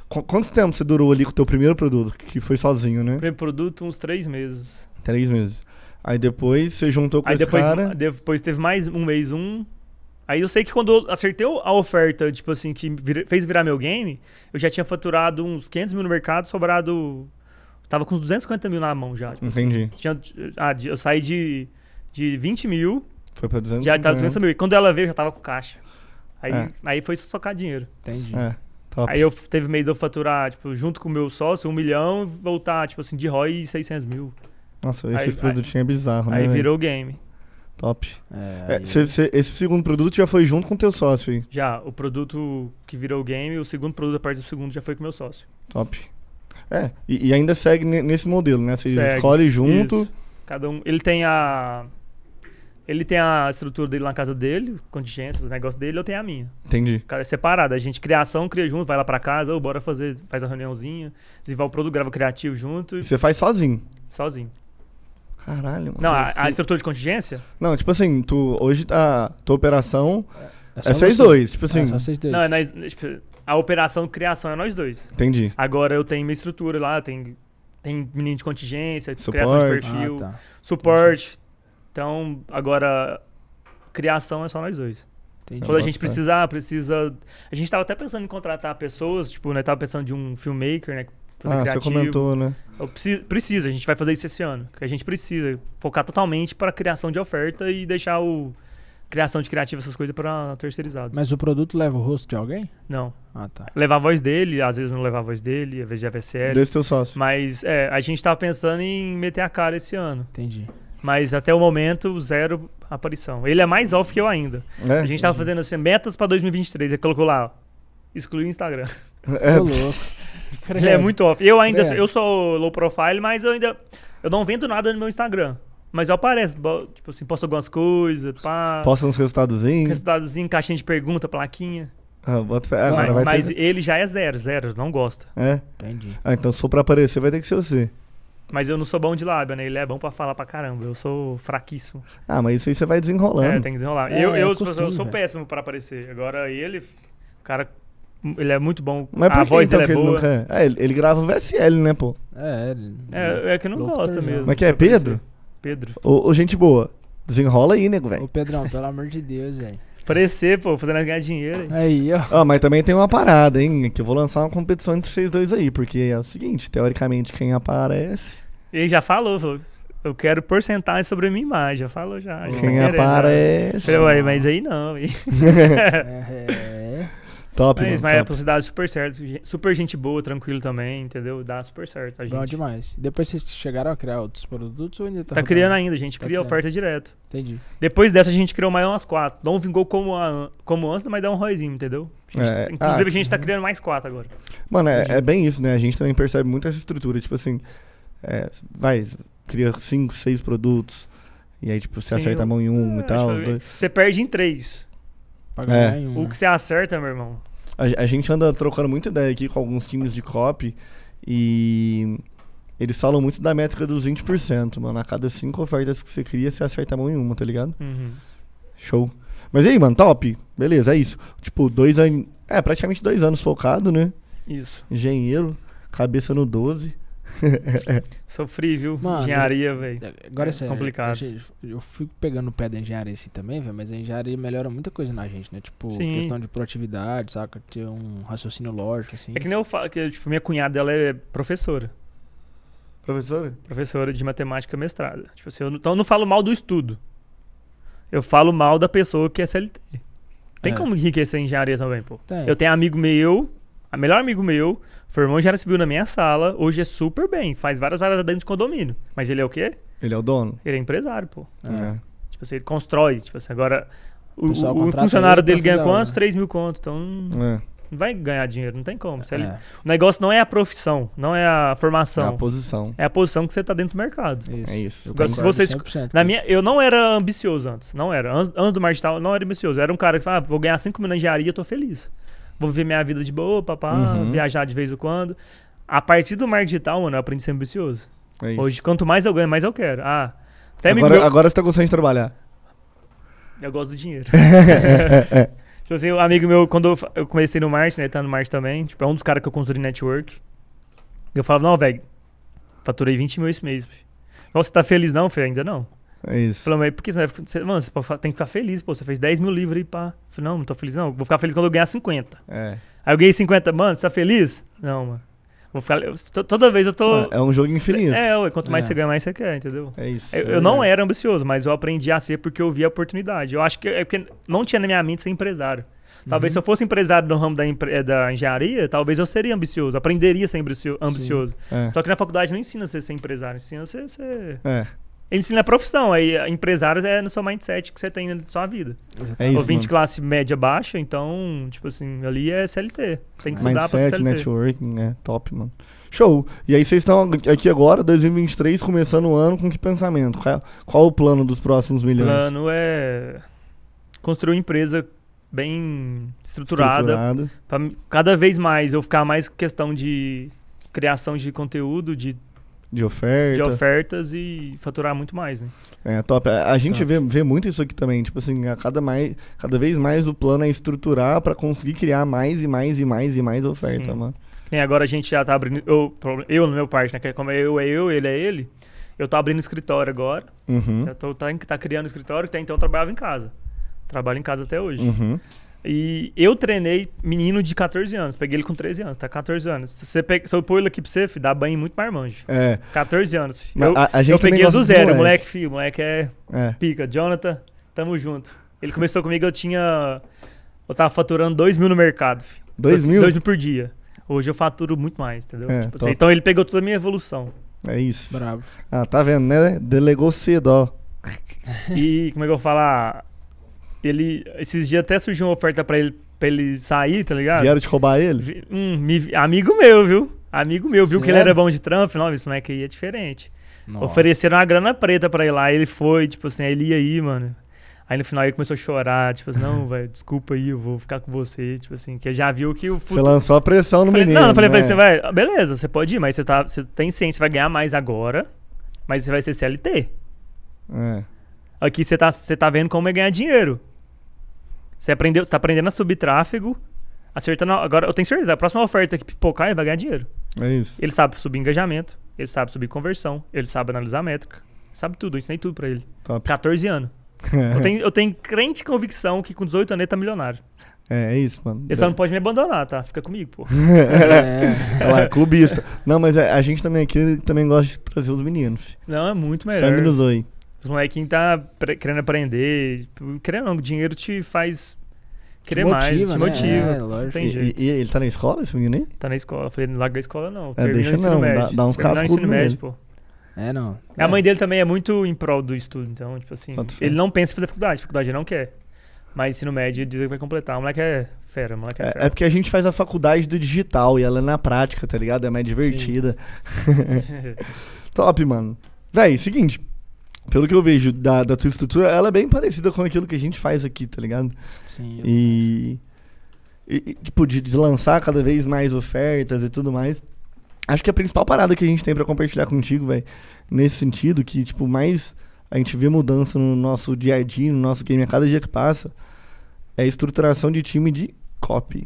Qu quanto tempo você durou ali com o teu primeiro produto? Que foi sozinho, né? Primeiro produto, uns três meses. Três meses. Aí depois você juntou com aí esse depois, cara. Depois teve mais um mês um. Aí eu sei que quando eu acertei a oferta, tipo assim, que vir, fez virar meu game, eu já tinha faturado uns 500 mil no mercado, sobrado. Tava com uns 250 mil na mão já. Tipo assim. Entendi. Assim. Tinha, ah, eu saí de, de 20 mil. Foi pra 250 Já tava 200 mil. E quando ela veio, já tava com caixa. Aí, é. aí foi só socar dinheiro. Entendi. É. Top. Aí eu teve mês de eu faturar, tipo, junto com o meu sócio, um milhão, voltar, tipo assim, de ROI 600 mil. Nossa, esses aí, produtinhos aí, é bizarro, né? Aí véio? virou game. Top. É, é, cê, cê, esse segundo produto já foi junto com o teu sócio, hein? Já, o produto que virou game, o segundo produto, a parte do segundo, já foi com o meu sócio. Top. É, e, e ainda segue nesse modelo, né? Vocês escolhem junto. Isso. Cada um. Ele tem a. Ele tem a estrutura dele na casa dele, contingência, o negócio dele, eu tenho a minha. Entendi. Cara, é separado. A gente criação, cria junto, vai lá pra casa, ou bora fazer, faz a reuniãozinha, desenvolve o produto, grava criativo junto. E... Você faz sozinho? Sozinho. Caralho, mano. Não, a, a estrutura de contingência? Não, tipo assim, tu, hoje a tá, tua operação é, 6-2. Tipo assim. É só 6-2. Tipo é, assim. Não, é, nós- é, tipo, a operação de criação é nós dois. Entendi. Agora eu tenho minha estrutura lá, tem, tem menino de contingência, criação de Suporte. perfil, Ah, tá. suporte. Então, agora, criação é só nós dois. Entendi. Quando a gente precisar, precisa. A gente tava até pensando em contratar pessoas, tipo, né? Tava pensando de um filmmaker, né? fazer ah, criativo. Você comentou, né? Eu preciso, preciso, a gente vai fazer isso esse ano. Que a gente precisa focar totalmente para criação de oferta e deixar o criação de criativo, essas coisas para terceirizado. Mas o produto leva o rosto de alguém? Não. Ah, tá. Levar a voz dele, às vezes não levar a voz dele, às vezes já vai sério. Dois teus sócios. Mas é, a gente tava tá pensando em meter a cara esse ano. Entendi. Mas até o momento, zero aparição. Ele é mais off que eu ainda. É? a gente tava fazendo assim, metas para 2023. Ele colocou lá, ó, exclui o Instagram. É, louco, Ele é muito off. Eu ainda, sou- eu sou low profile, mas eu ainda, eu não vendo nada no meu Instagram. Mas eu apareço, tipo assim, posto algumas coisas, pá. Posta uns resultadozinhos. Resultados caixinha de pergunta, plaquinha. Ah, bota Ah, mas vai mas ter... ele já é zero, zero, não gosta. É. Entendi. Ah, então se for pra aparecer, vai ter que ser você. Mas eu não sou bom de lábio, né? Ele é bom pra falar pra caramba. Eu sou fraquíssimo. Ah, mas isso aí você vai desenrolando. É, tem que desenrolar. É, eu, é eu, costume, eu sou péssimo pra aparecer. Agora ele, o cara ele é muito bom. Mas por a que, voz então, dele é boa. Nunca... É, ele, ele grava o VSL, né, pô? É, ele... é, é que não gosta mesmo. Mas que é Pedro? Pedro. Ô, ô, gente boa, desenrola aí, nego, velho. Ô, Pedrão, pelo amor de Deus, velho. Parecer, pô, fazendo nós ganhar dinheiro. Aí, ó. Ah, mas também tem uma parada, hein? Que eu vou lançar uma competição entre vocês dois aí, porque é o seguinte, teoricamente, quem aparece. Ele já falou, falou eu quero porcentagem sobre a minha imagem, já falou já. Quem né? aparece. Falei, mas aí não. é, é. é. Top, Mas, mano, mas é top. é pra cidade super certo. Super gente boa, tranquilo também, entendeu? Dá super certo a gente. Bom demais. Depois vocês chegaram a criar outros produtos ou ainda tá? Tá criando ainda, a gente tá cria criando. oferta direto. Entendi. Depois dessa a gente criou mais umas quatro. Não vingou como, a, como antes, mas dá um roizinho, entendeu? A gente, é, inclusive ah, a gente tá uhum. criando mais quatro agora. Mano, é, é, bem isso, né? A gente também percebe muito essa estrutura. Tipo assim, é, vai, cria cinco, seis produtos. E aí, tipo, você Sim, acerta eu, a mão em um e tal. É, tipo, você perde em três. Pra ganhar é. em um, O né? que você acerta, meu irmão. A, a gente anda trocando muita ideia aqui com alguns times de COP e eles falam muito da métrica dos 20%, mano. A cada cinco ofertas que você cria, você acerta a mão em uma, tá ligado? Uhum. Show. Mas e aí, mano, top. Beleza, é isso. Tipo, dois anos. É, praticamente dois anos focado, né? Isso. Engenheiro, cabeça no 12. Sofri, viu? Mano, engenharia, velho. É, agora é, é complicado. Eu, eu, fico pegando o pé da engenharia assim também, velho, mas a engenharia melhora muita coisa na gente, né? Tipo, Sim. questão de proatividade, saca? Ter um raciocínio lógico, assim. É que nem eu falo, que, tipo, minha cunhada, ela é professora. Professora? Professora de matemática mestrada. Tipo assim, eu não, então eu não falo mal do estudo. Eu falo mal da pessoa que é CLT. Tem é. como enriquecer engenharia também, pô. Tem. Eu tenho amigo meu a melhor amigo meu, foi irmão já se civil na minha sala, hoje é super bem, faz várias áreas dentro de condomínio. Mas ele é o quê? Ele é o dono. Ele é empresário, pô. É. é. Tipo assim, ele constrói. Tipo assim, agora o, o, o funcionário dele ganha quanto? Né? 3 mil conto. Então. É não vai ganhar dinheiro, não tem como. É. Ele... O negócio não é a profissão, não é a formação. É a posição. É a posição que você está dentro do mercado. Isso. É isso. Eu se vocês, na minha, eu não era ambicioso antes, não era. Antes, antes do marginal, não era ambicioso. Eu era um cara que falava, ah, vou ganhar 5 mil na engenharia, tô feliz. Vou viver minha vida de boa, papá, uhum. viajar de vez em quando. A partir do marketing digital, mano, eu aprendi a ser ambicioso. É Hoje, quanto mais eu ganho, mais eu quero. Ah, até agora, me... agora você tá gostando de trabalhar. Eu gosto do dinheiro. se é, Tipo assim, um amigo meu, quando eu comecei no marketing, né, ele tá no marketing também, tipo, é um dos caras que eu construí network. Eu falava, não, velho, faturei 20 mil esse mês. você tá feliz não, filho? Ainda não. É isso. Falei, mas por que você, você, mano, você tem que ficar feliz, pô. Você fez 10 mil livros aí, pá. Falei, não, não tô feliz, não. Vou ficar feliz quando eu ganhar 50. É. Aí eu ganhei 50, mano, você tá feliz? Não, mano. Vou ficar. Eu, toda vez eu tô. É um jogo infinito. É, ué, quanto mais é. você ganha, mais você quer, entendeu? É isso. Eu, é eu é. não era ambicioso, mas eu aprendi a ser porque eu vi a oportunidade. Eu acho que é porque não tinha na minha mente ser empresário. Talvez uhum. se eu fosse empresário no ramo da, eh, da, engenharia, talvez eu seria ambicioso, aprenderia a ser ambicioso. Sim, é. Só que na faculdade não ensina você a ser empresário, ensina você a ser. É. Ele ensina a profissão, aí eh, empresários é no seu mindset que você tem na né, sua vida. É isso, Ouvinte mano. classe média baixa, então, tipo assim, ali é CLT. Tem que estudar mindset, pra CLT. networking, é top, mano. Show! E aí vocês estão aqui agora, 2023, começando o ano com que pensamento? Qual, qual o plano dos próximos milhões? O plano é construir uma empresa bem estruturada. estruturada. cada vez mais eu ficar mais questão de criação de conteúdo, de de oferta. De ofertas e faturar muito mais, né? É, top. A, gente top. Vê, vê muito isso aqui também. Tipo assim, a cada, mais, cada vez mais o plano é estruturar para conseguir criar mais e mais e mais e mais oferta, Sim. mano. E agora a gente já tá abrindo. Eu, eu no meu parte, né? Que é como eu é eu, ele é ele. Eu tô abrindo escritório agora. Uhum. Já tô, tá, tá criando escritório, até então eu trabalhava em casa. Trabalho em casa até hoje. Uhum. E eu treinei menino de 14 anos, peguei ele com 13 anos, tá? 14 anos. Se, você pega, se eu pôr ele aqui pra você, filho, dá banho muito marmanjo. É. 14 anos. eu, a, a eu peguei do zero, do moleque, filho. O Moleque é, é pica. Jonathan, tamo junto. Ele começou comigo, eu tinha. Eu tava faturando 2 mil no mercado. filho. 2 mil? 2 mil por dia. Hoje eu faturo muito mais, entendeu? É, tipo assim, então ele pegou toda a minha evolução. É isso. Bravo. Ah, tá vendo, né? Delegou cedo, ó. E como é que eu vou falar? ele. Esses dias até surgiu uma oferta pra ele, para ele sair, tá ligado? Vieram te roubar ele? Hum, me, amigo meu, viu? Amigo meu, viu Sim, que ele era bom de trampo? Não, isso não é que aí é diferente. Nossa. Ofereceram uma grana preta pra ir lá. ele foi, tipo assim, ele ia aí, mano. Aí no final ele começou a chorar, tipo assim, não, velho, desculpa aí, eu vou ficar com você, tipo assim, que já viu que o futuro... Você lançou a pressão no falei, menino, Não, eu falei né? pra ele, vai, beleza, você pode ir, mas você, tá, você tem ciência, você vai ganhar mais agora, mas você vai ser CLT. É. Aqui você tá, você tá vendo como é ganhar dinheiro. Você aprendeu, está tá aprendendo a subir tráfego, acertando. Agora, eu tenho certeza, a próxima oferta que pipocar, ele é, vai ganhar dinheiro. É isso. Ele sabe subir engajamento, ele sabe subir conversão, ele sabe analisar métrica. Sabe tudo, eu ensinei tudo pra ele. Top. 14 anos. É. Eu, tenho, eu tenho crente convicção que com 18 anos ele tá milionário. É, é isso, mano. Ele só não pode me abandonar, tá? Fica comigo, pô. é. é. clubista. Não, mas é, a, gente também aqui também gosta de trazer os meninos. Não, é muito melhor. Sangue nos oi. Os molequinhos tá querendo aprender. Tipo, querendo não, dinheiro te faz querer motiva, mais, te né? motiva. É, lógico. Tem jeito. E, e, ele tá na escola, esse menino aí? Tá na escola. Eu falei, não larga a escola não. É, deixa não, médio. Dá, dá uns casos ensino médio, pô. É, não. A mãe é. dele também é muito em prol do estudo, então, tipo assim, Quanto ele não pensa em fazer faculdade, faculdade ele não quer. Mas ensino médio ele diz que vai completar. O moleque é fera, o moleque é, é fera. É porque a gente faz a faculdade do digital e ela é na prática, tá ligado? É mais divertida. Top, mano. Véi, seguinte, pelo que eu vejo da, da tua estrutura, ela é bem parecida com aquilo que a gente faz aqui, tá ligado? Sim. E, e tipo, de, de, lançar cada vez mais ofertas e tudo mais. Acho que a principal parada que a gente tem para compartilhar contigo, velho, nesse sentido, que, tipo, mais a gente vê mudança no nosso dia a dia, no nosso game a cada dia que passa, é a estruturação de time de copy.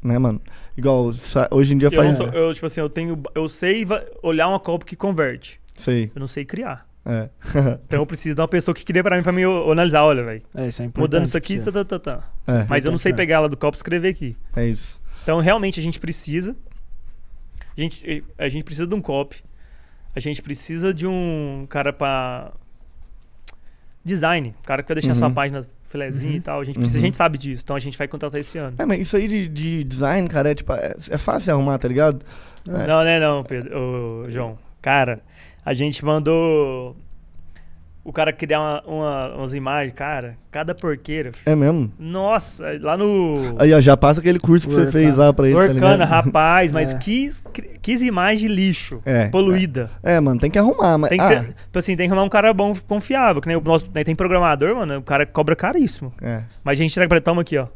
Né, mano? Igual, hoje em dia faz. eu, tipo assim, eu tenho. Eu sei olhar uma copy que converte. Sei. Eu não sei criar. É. então eu preciso de uma pessoa que cria pra mim, pra mim analisar, olha, velho. É, isso é importante. Mudando isso aqui, tá, tá, tá, tá. É, Mas eu não sei é. pegar ela do copo e escrever aqui. É isso. Então realmente a gente precisa. A gente, a gente precisa de um copy. A gente precisa de um cara pra. Design. cara que vai deixar uhum. sua página filezinho uhum. e tal. A gente, precisa, uhum. a gente sabe disso, então a gente vai contratar esse ano. É, mas isso aí de, de design, cara, é tipo, é, é fácil arrumar, tá ligado? É. Não, né, não, Pedro, ô, João. Cara, a gente mandou o cara criar uma, uma, umas imagens, cara, cada porqueira. É mesmo? Nossa, lá no. Aí, ó, já passa aquele curso que Orcana. você fez lá pra ele. Orcana, tá rapaz, mas é. quis, quis imagem de lixo, é, poluída. É. é. mano, tem que arrumar, mas. Tem que ah. ser, tipo assim, tem que arrumar um cara bom, confiável, que nem o nosso. Né, tem programador, mano, o cara cobra caríssimo. É. Mas a gente entrega pra ele, toma aqui, ó.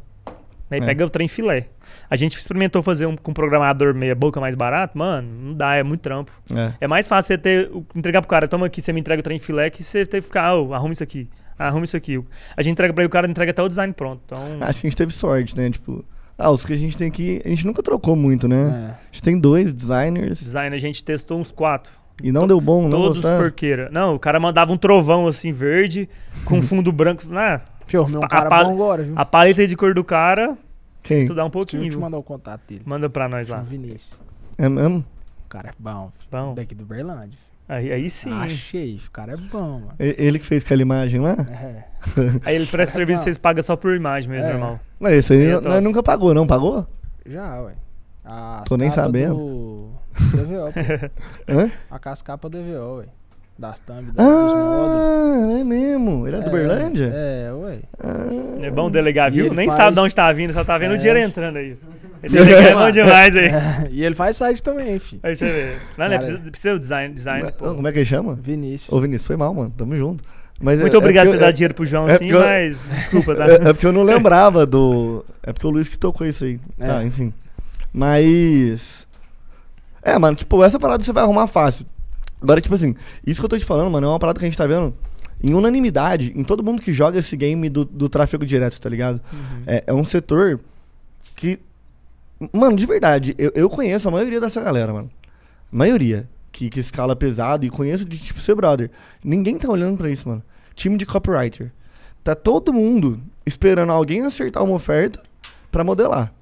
Né? E é. pega o trem filé. A gente experimentou fazer um, com um programador meia boca mais barato, mano, não dá, é muito trampo. É, é mais fácil você ter, entregar pro cara, toma aqui, você me entrega o trem filé, que você tem que ficar, oh, arruma isso aqui, arruma isso aqui. A gente entrega pra ele, o cara entrega até o design pronto. Então... Ah, acho que a gente teve sorte, né? Tipo, ah, os que a gente tem aqui, a gente nunca trocou muito, né? É. A gente tem dois designers. Design, a gente testou uns quatro. E não deu bom, não Todos gostaram? porqueira. Não, o cara mandava um trovão assim, verde, com fundo branco. Ah, um cara bom agora, viu? A paleta é de cor do cara. Quem? Estudar um pouquinho. Deixa eu te mandar o contato dele. Manda pra nós lá. O Vinícius. É mesmo? O cara é bom. Bom. Daqui do Berlândia. Aí, aí sim. Achei, o cara é bom, mano. Ele que fez aquela imagem lá? É. aí ele presta serviço, é vocês pagam só por imagem mesmo, é. normal. Não esse aí, aí é nunca pagou, não? Pagou? Já, ué. Tô nem sabendo. Do... DVO, pô. Hã? A cascapa DVO, ué. Das thumb, das, ah, modos. é mesmo? Ele é, é do Berlândia? É, ué. Ah, é bom delegar, viu? Nem faz... sabe de onde tá vindo, só tá vendo é. o dinheiro entrando aí. Ele é bom demais aí. É. E ele faz site também, filho. É aí, deixa eu ver. Não, né, Cara, né? Precisa, precisa do design. design mas, como é que ele chama? Vinícius. Ô, Vinícius, foi mal, mano. Tamo junto. Mas Muito é, é obrigado é por eu, dar é, dinheiro pro João, é eu, mas. Desculpa, tá? É, é, porque eu não lembrava do. É porque o Luiz que tocou isso aí. Tá, enfim. Mas. É, mano, tipo, essa parada você vai arrumar fácil. Agora, tipo assim, isso que eu tô te falando, mano, é uma parada que a gente tá vendo em unanimidade, em todo mundo que joga esse game do, do tráfego direto, tá ligado? Uhum. É, é um setor que. Mano, de verdade, eu, eu conheço a maioria dessa galera, mano. maioria. Que, que escala pesado e conheço de tipo ser brother. Ninguém tá olhando pra isso, mano. Time de copywriter. Tá todo mundo esperando alguém acertar uma oferta pra modelar.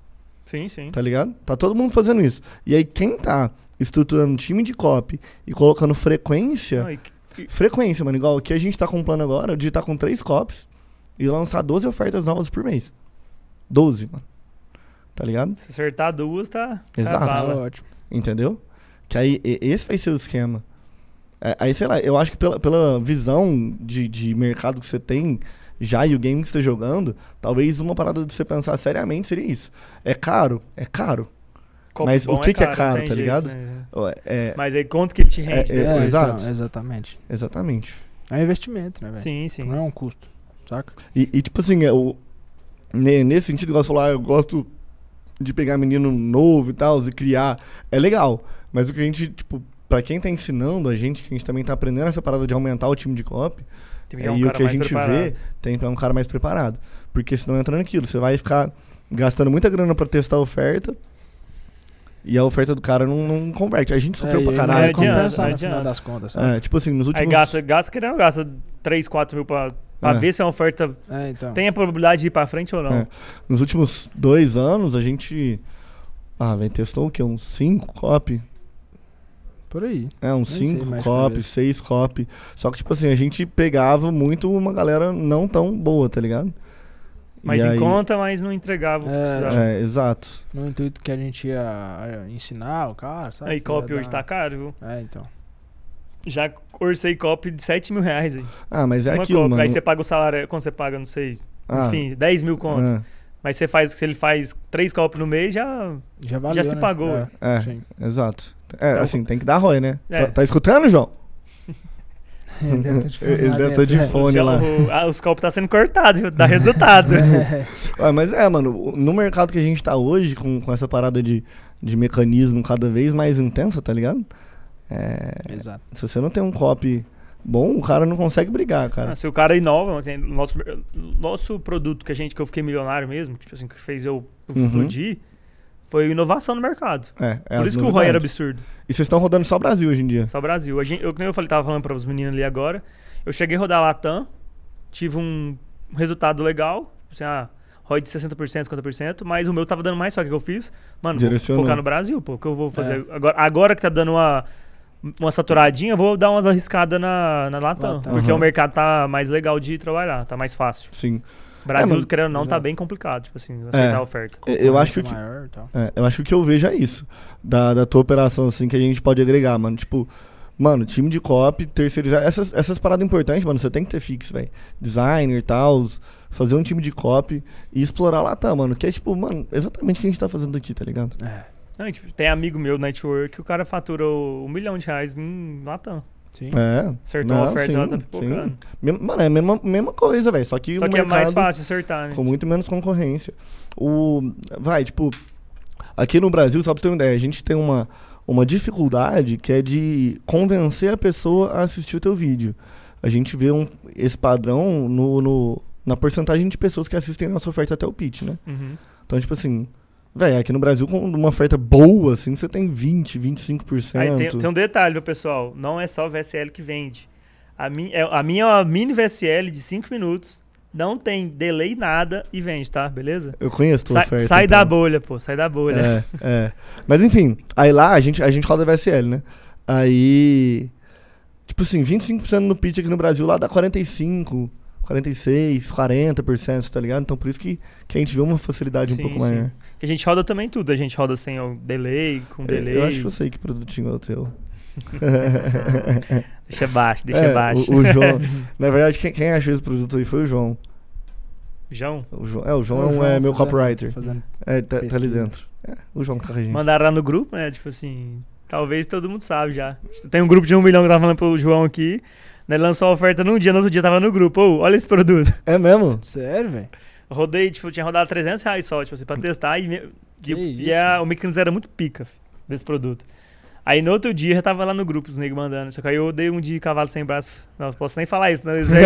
Sim, sim. Tá ligado? Tá todo mundo fazendo isso. E aí, quem tá estruturando time de copy e colocando frequência. Ai, que... Frequência, mano. Igual o que a gente tá comprando agora, de estar tá com três copies e lançar 12 ofertas novas por mês. 12, mano. Tá ligado? Se acertar duas, tá. tá Exato. Tá ótimo. Entendeu? Que aí, esse vai ser o esquema. É, aí, sei lá, eu acho que pela, pela visão de, de mercado que você tem já e o game que você tá jogando, talvez uma parada de você pensar seriamente seria isso. É caro? É caro. Copo Mas o que é caro, que é caro tá ligado? Jeito, né? é, Mas aí quanto que ele te rende? Né? exato. Então, exatamente. Exatamente. É um investimento, né, velho? Sim, sim. Não é um custo, saca? E, e tipo assim, é eu, nesse sentido, igual você falou, ah, eu gosto de pegar menino novo e tal, e criar. É legal. Mas o que a gente, tipo, pra quem tá ensinando a gente, que a gente também tá aprendendo essa parada de aumentar o time de cop, é, um e o que a gente preparado. vê tem que pegar um cara mais preparado. Porque senão entra naquilo. Você vai ficar gastando muita grana para testar a oferta e a oferta do cara não, não converte. A gente sofreu é, pra caralho. Não compensa no final das contas. Sabe? É, tipo assim, nos últimos... Aí gasta, gasta querendo, gasta 3, 4 mil pra, pra é. ver se é a oferta é, então. tem a probabilidade de ir pra frente ou não. É. Nos últimos dois anos, a gente... Ah, vem testou o quê? Uns 5 copy? Por aí. É, uns 5 copy, 6 copy. Só que, tipo assim, a gente pegava muito uma galera não tão boa, tá ligado? Mas em conta, mas não entregava o que é, precisava. É, exato. No intuito que a gente ia é, ensinar o cara, sabe? Aí copy hoje tá caro, viu? É, então. Já orcei copy de 7 mil reais aí. Ah, mas é Uma aquilo, copy. mano. Aí você paga o salário, quando você paga, não sei, ah, enfim, 10 mil conto. É. Mas você faz, se ele faz três copos no mês, já, já, valeu, já se né? pagou. É, é exato. É, então, assim, tem que dar ROI, né? É. Tá, tá escutando, João? É, tá Ele deve estar de fone. Ele de fone lá. Né? Tá é. ah, os copos estão tá sendo cortados, dá resultado. é. Ué, mas é, mano, no mercado que a gente está hoje, com, com essa parada de, de mecanismo cada vez mais intensa, tá ligado? É, Exato. Se você não tem um copo bom, o cara não consegue brigar, cara. Ah, se o cara inova, nosso, nosso produto que a gente, que eu fiquei milionário mesmo, que, tipo assim, que fez eu, uhum. explodir foi inovação no mercado. É, é Por isso que o ROI era absurdo. E vocês estão rodando só Brasil hoje em dia? Só Brasil. A gente, eu, como eu falei, tava falando para os meninos ali agora. Eu cheguei a rodar a Latam, tive um resultado legal. Assim, ah, ROI de 60%, 50%, mas o meu tava dando mais, só que eu fiz. Mano, Direcionou. vou focar no Brasil, pô. O que eu vou fazer? É. Agora, agora que tá dando uma, uma saturadinha, vou dar umas arriscadas na, na Latam, Latam. Porque uhum. o mercado tá mais legal de trabalhar, tá mais fácil. Sim. Brasil, é, querendo ou não, tá bem complicado, tipo assim, é, aceitar é, a oferta. Eu acho, que, maior, é, eu acho que o que eu vejo é isso. Da, da tua operação, assim, que a gente pode agregar, mano. Tipo, mano, time de cop, terceirizar. Essas, essas paradas importantes, mano, você tem que ter fixo, velho. Designer e tal, fazer um time de cop e explorar lá tá, mano. Que é tipo, mano, exatamente o que a gente tá fazendo aqui, tá ligado? É. Não, tipo, tem amigo meu, network, que o cara fatura um milhão de reais em Latam. Sim. É. Acertou não, a oferta, sim, ela tá pipocando. Mesmo, mano, é a mesma, mesma coisa, velho. Só que Só que mercado, é mais fácil acertar, né? Com muito menos concorrência. O, vai, tipo, aqui no Brasil, só pra você ter uma ideia, a gente tem uma, uma dificuldade que é de convencer a pessoa a assistir o teu vídeo. A gente vê um, esse padrão no, no na porcentagem de pessoas que assistem a nossa oferta até o pitch, né? Uhum. Então, tipo assim, Velho, aqui no Brasil, com uma oferta boa, assim, você tem 20, 25%. Aí tem, tem um detalhe, meu pessoal. Não é só o VSL que vende. A, mi, é, a minha é uma mini VSL de 5 minutos. Não tem delay nada e vende, tá? Beleza? Eu conheço tua Sa oferta. Sai então. da bolha, pô. Sai da bolha. É, é. Mas enfim, aí lá a gente, a gente roda VSL, né? Aí... Tipo assim, 25% no pitch aqui no Brasil, lá dá 45%. 46, 40%, tá ligado? Então por isso que, que a gente vê uma facilidade sim, um pouco sim. maior. Que a gente roda também tudo, a gente roda sem o delay, com é, delay. Eu acho que eu sei que produtinho é o teu. deixa baixo, deixa é, baixo. O, o, João. Na verdade, quem, quem, achou esse produto aí foi o João. João? O é, João é, o é João, o João é, meu fazendo, copywriter. Fazendo é, tá, tá ali dentro. É, o João tá regente. Mandaram lá no grupo, né? Tipo assim, talvez todo mundo sabe já. Tem um grupo de um milhão que tá falando pro João aqui. Né? Lançou a oferta num dia, no outro dia tava no grupo. Oh, olha esse produto. É mesmo? Sério, velho? Rodei, tipo, tinha rodado 300 reais só, tipo assim, pra testar. E, e, e a, o mecanismo era muito pica desse produto. Aí no outro dia já tava lá no grupo os negros mandando. Só que aí eu dei um de cavalo sem braço. Não, posso nem falar isso, não. Isso aí,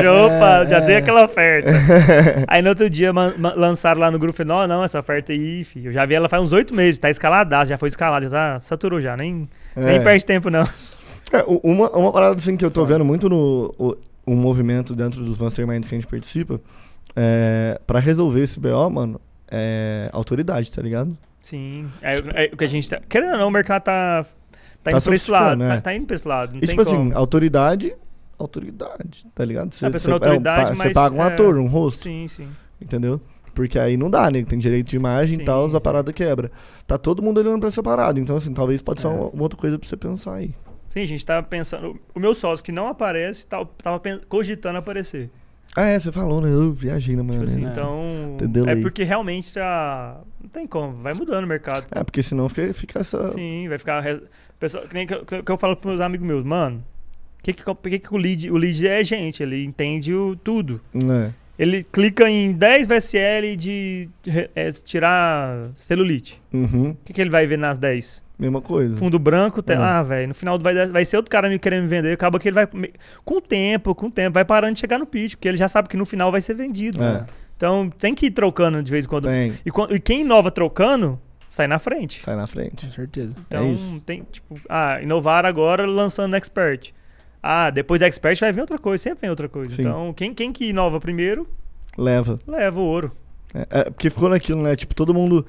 já, opa, é, já sei é. aquela oferta. aí no outro dia lançaram lá no grupo. Falei, não, não, essa oferta aí, filho. Eu já vi ela faz uns oito meses, tá escalada, já foi escalada, já tá, saturou já, nem, é. nem perde tempo não. É, uma, uma parada assim que eu tô vendo muito no o, movimento dentro dos masterminds que a gente participa, é, para resolver esse BO, mano, é autoridade, tá ligado? Sim. É, é, tipo é o que a gente tá. Querendo ou não, o mercado tá. Tá, tá indo pra esse lado. Tá, né? Tá, tá, indo pra esse lado. Não e, tipo assim, como. assim, autoridade, autoridade, tá ligado? Você, tá autoridade, é, um, paga um é. ator, um rosto. Sim, sim. Entendeu? Porque aí não dá, né? Tem direito de imagem e tal, a parada quebra. Tá todo mundo olhando pra essa parada. Então, assim, talvez pode ser é. uma, uma outra coisa pra você pensar aí. Sim, a gente tava tá pensando. O meu sócio que não aparece, tava, cogitando aparecer. Ah, é, você falou, né? Eu viajei na manhã. Tipo assim, né? Então. Entendeu é porque realmente já. Tá, não tem como, vai mudando o mercado. É, porque senão fica, fica essa. Sim, vai ficar. Pessoal, que, nem que, eu, que eu falo pros meus amigos meus, mano. Que que, que, que, o, lead, o lead é gente, ele entende o, tudo. É. Ele clica em 10 VSL de é, tirar celulite. Uhum. O uhum. que, que ele vai ver nas 10? Mesma coisa. Fundo branco, é. ah, velho, no final vai, vai ser outro cara me querendo me vender, acaba que ele vai. Com o tempo, com o tempo, vai parando de chegar no pitch, porque ele já sabe que no final vai ser vendido. É. Né? Então tem que ir trocando de vez em quando. E, e, quem inova trocando, sai na frente. Sai na frente. Com certeza. Então é tem, tipo, ah, inovar agora lançando Expert. Ah, depois da Expert vai vir outra coisa, sempre vem outra coisa. Sim. Então, quem, quem que inova primeiro, leva. Leva o ouro. É, é, porque ficou naquilo, né? Tipo, todo mundo.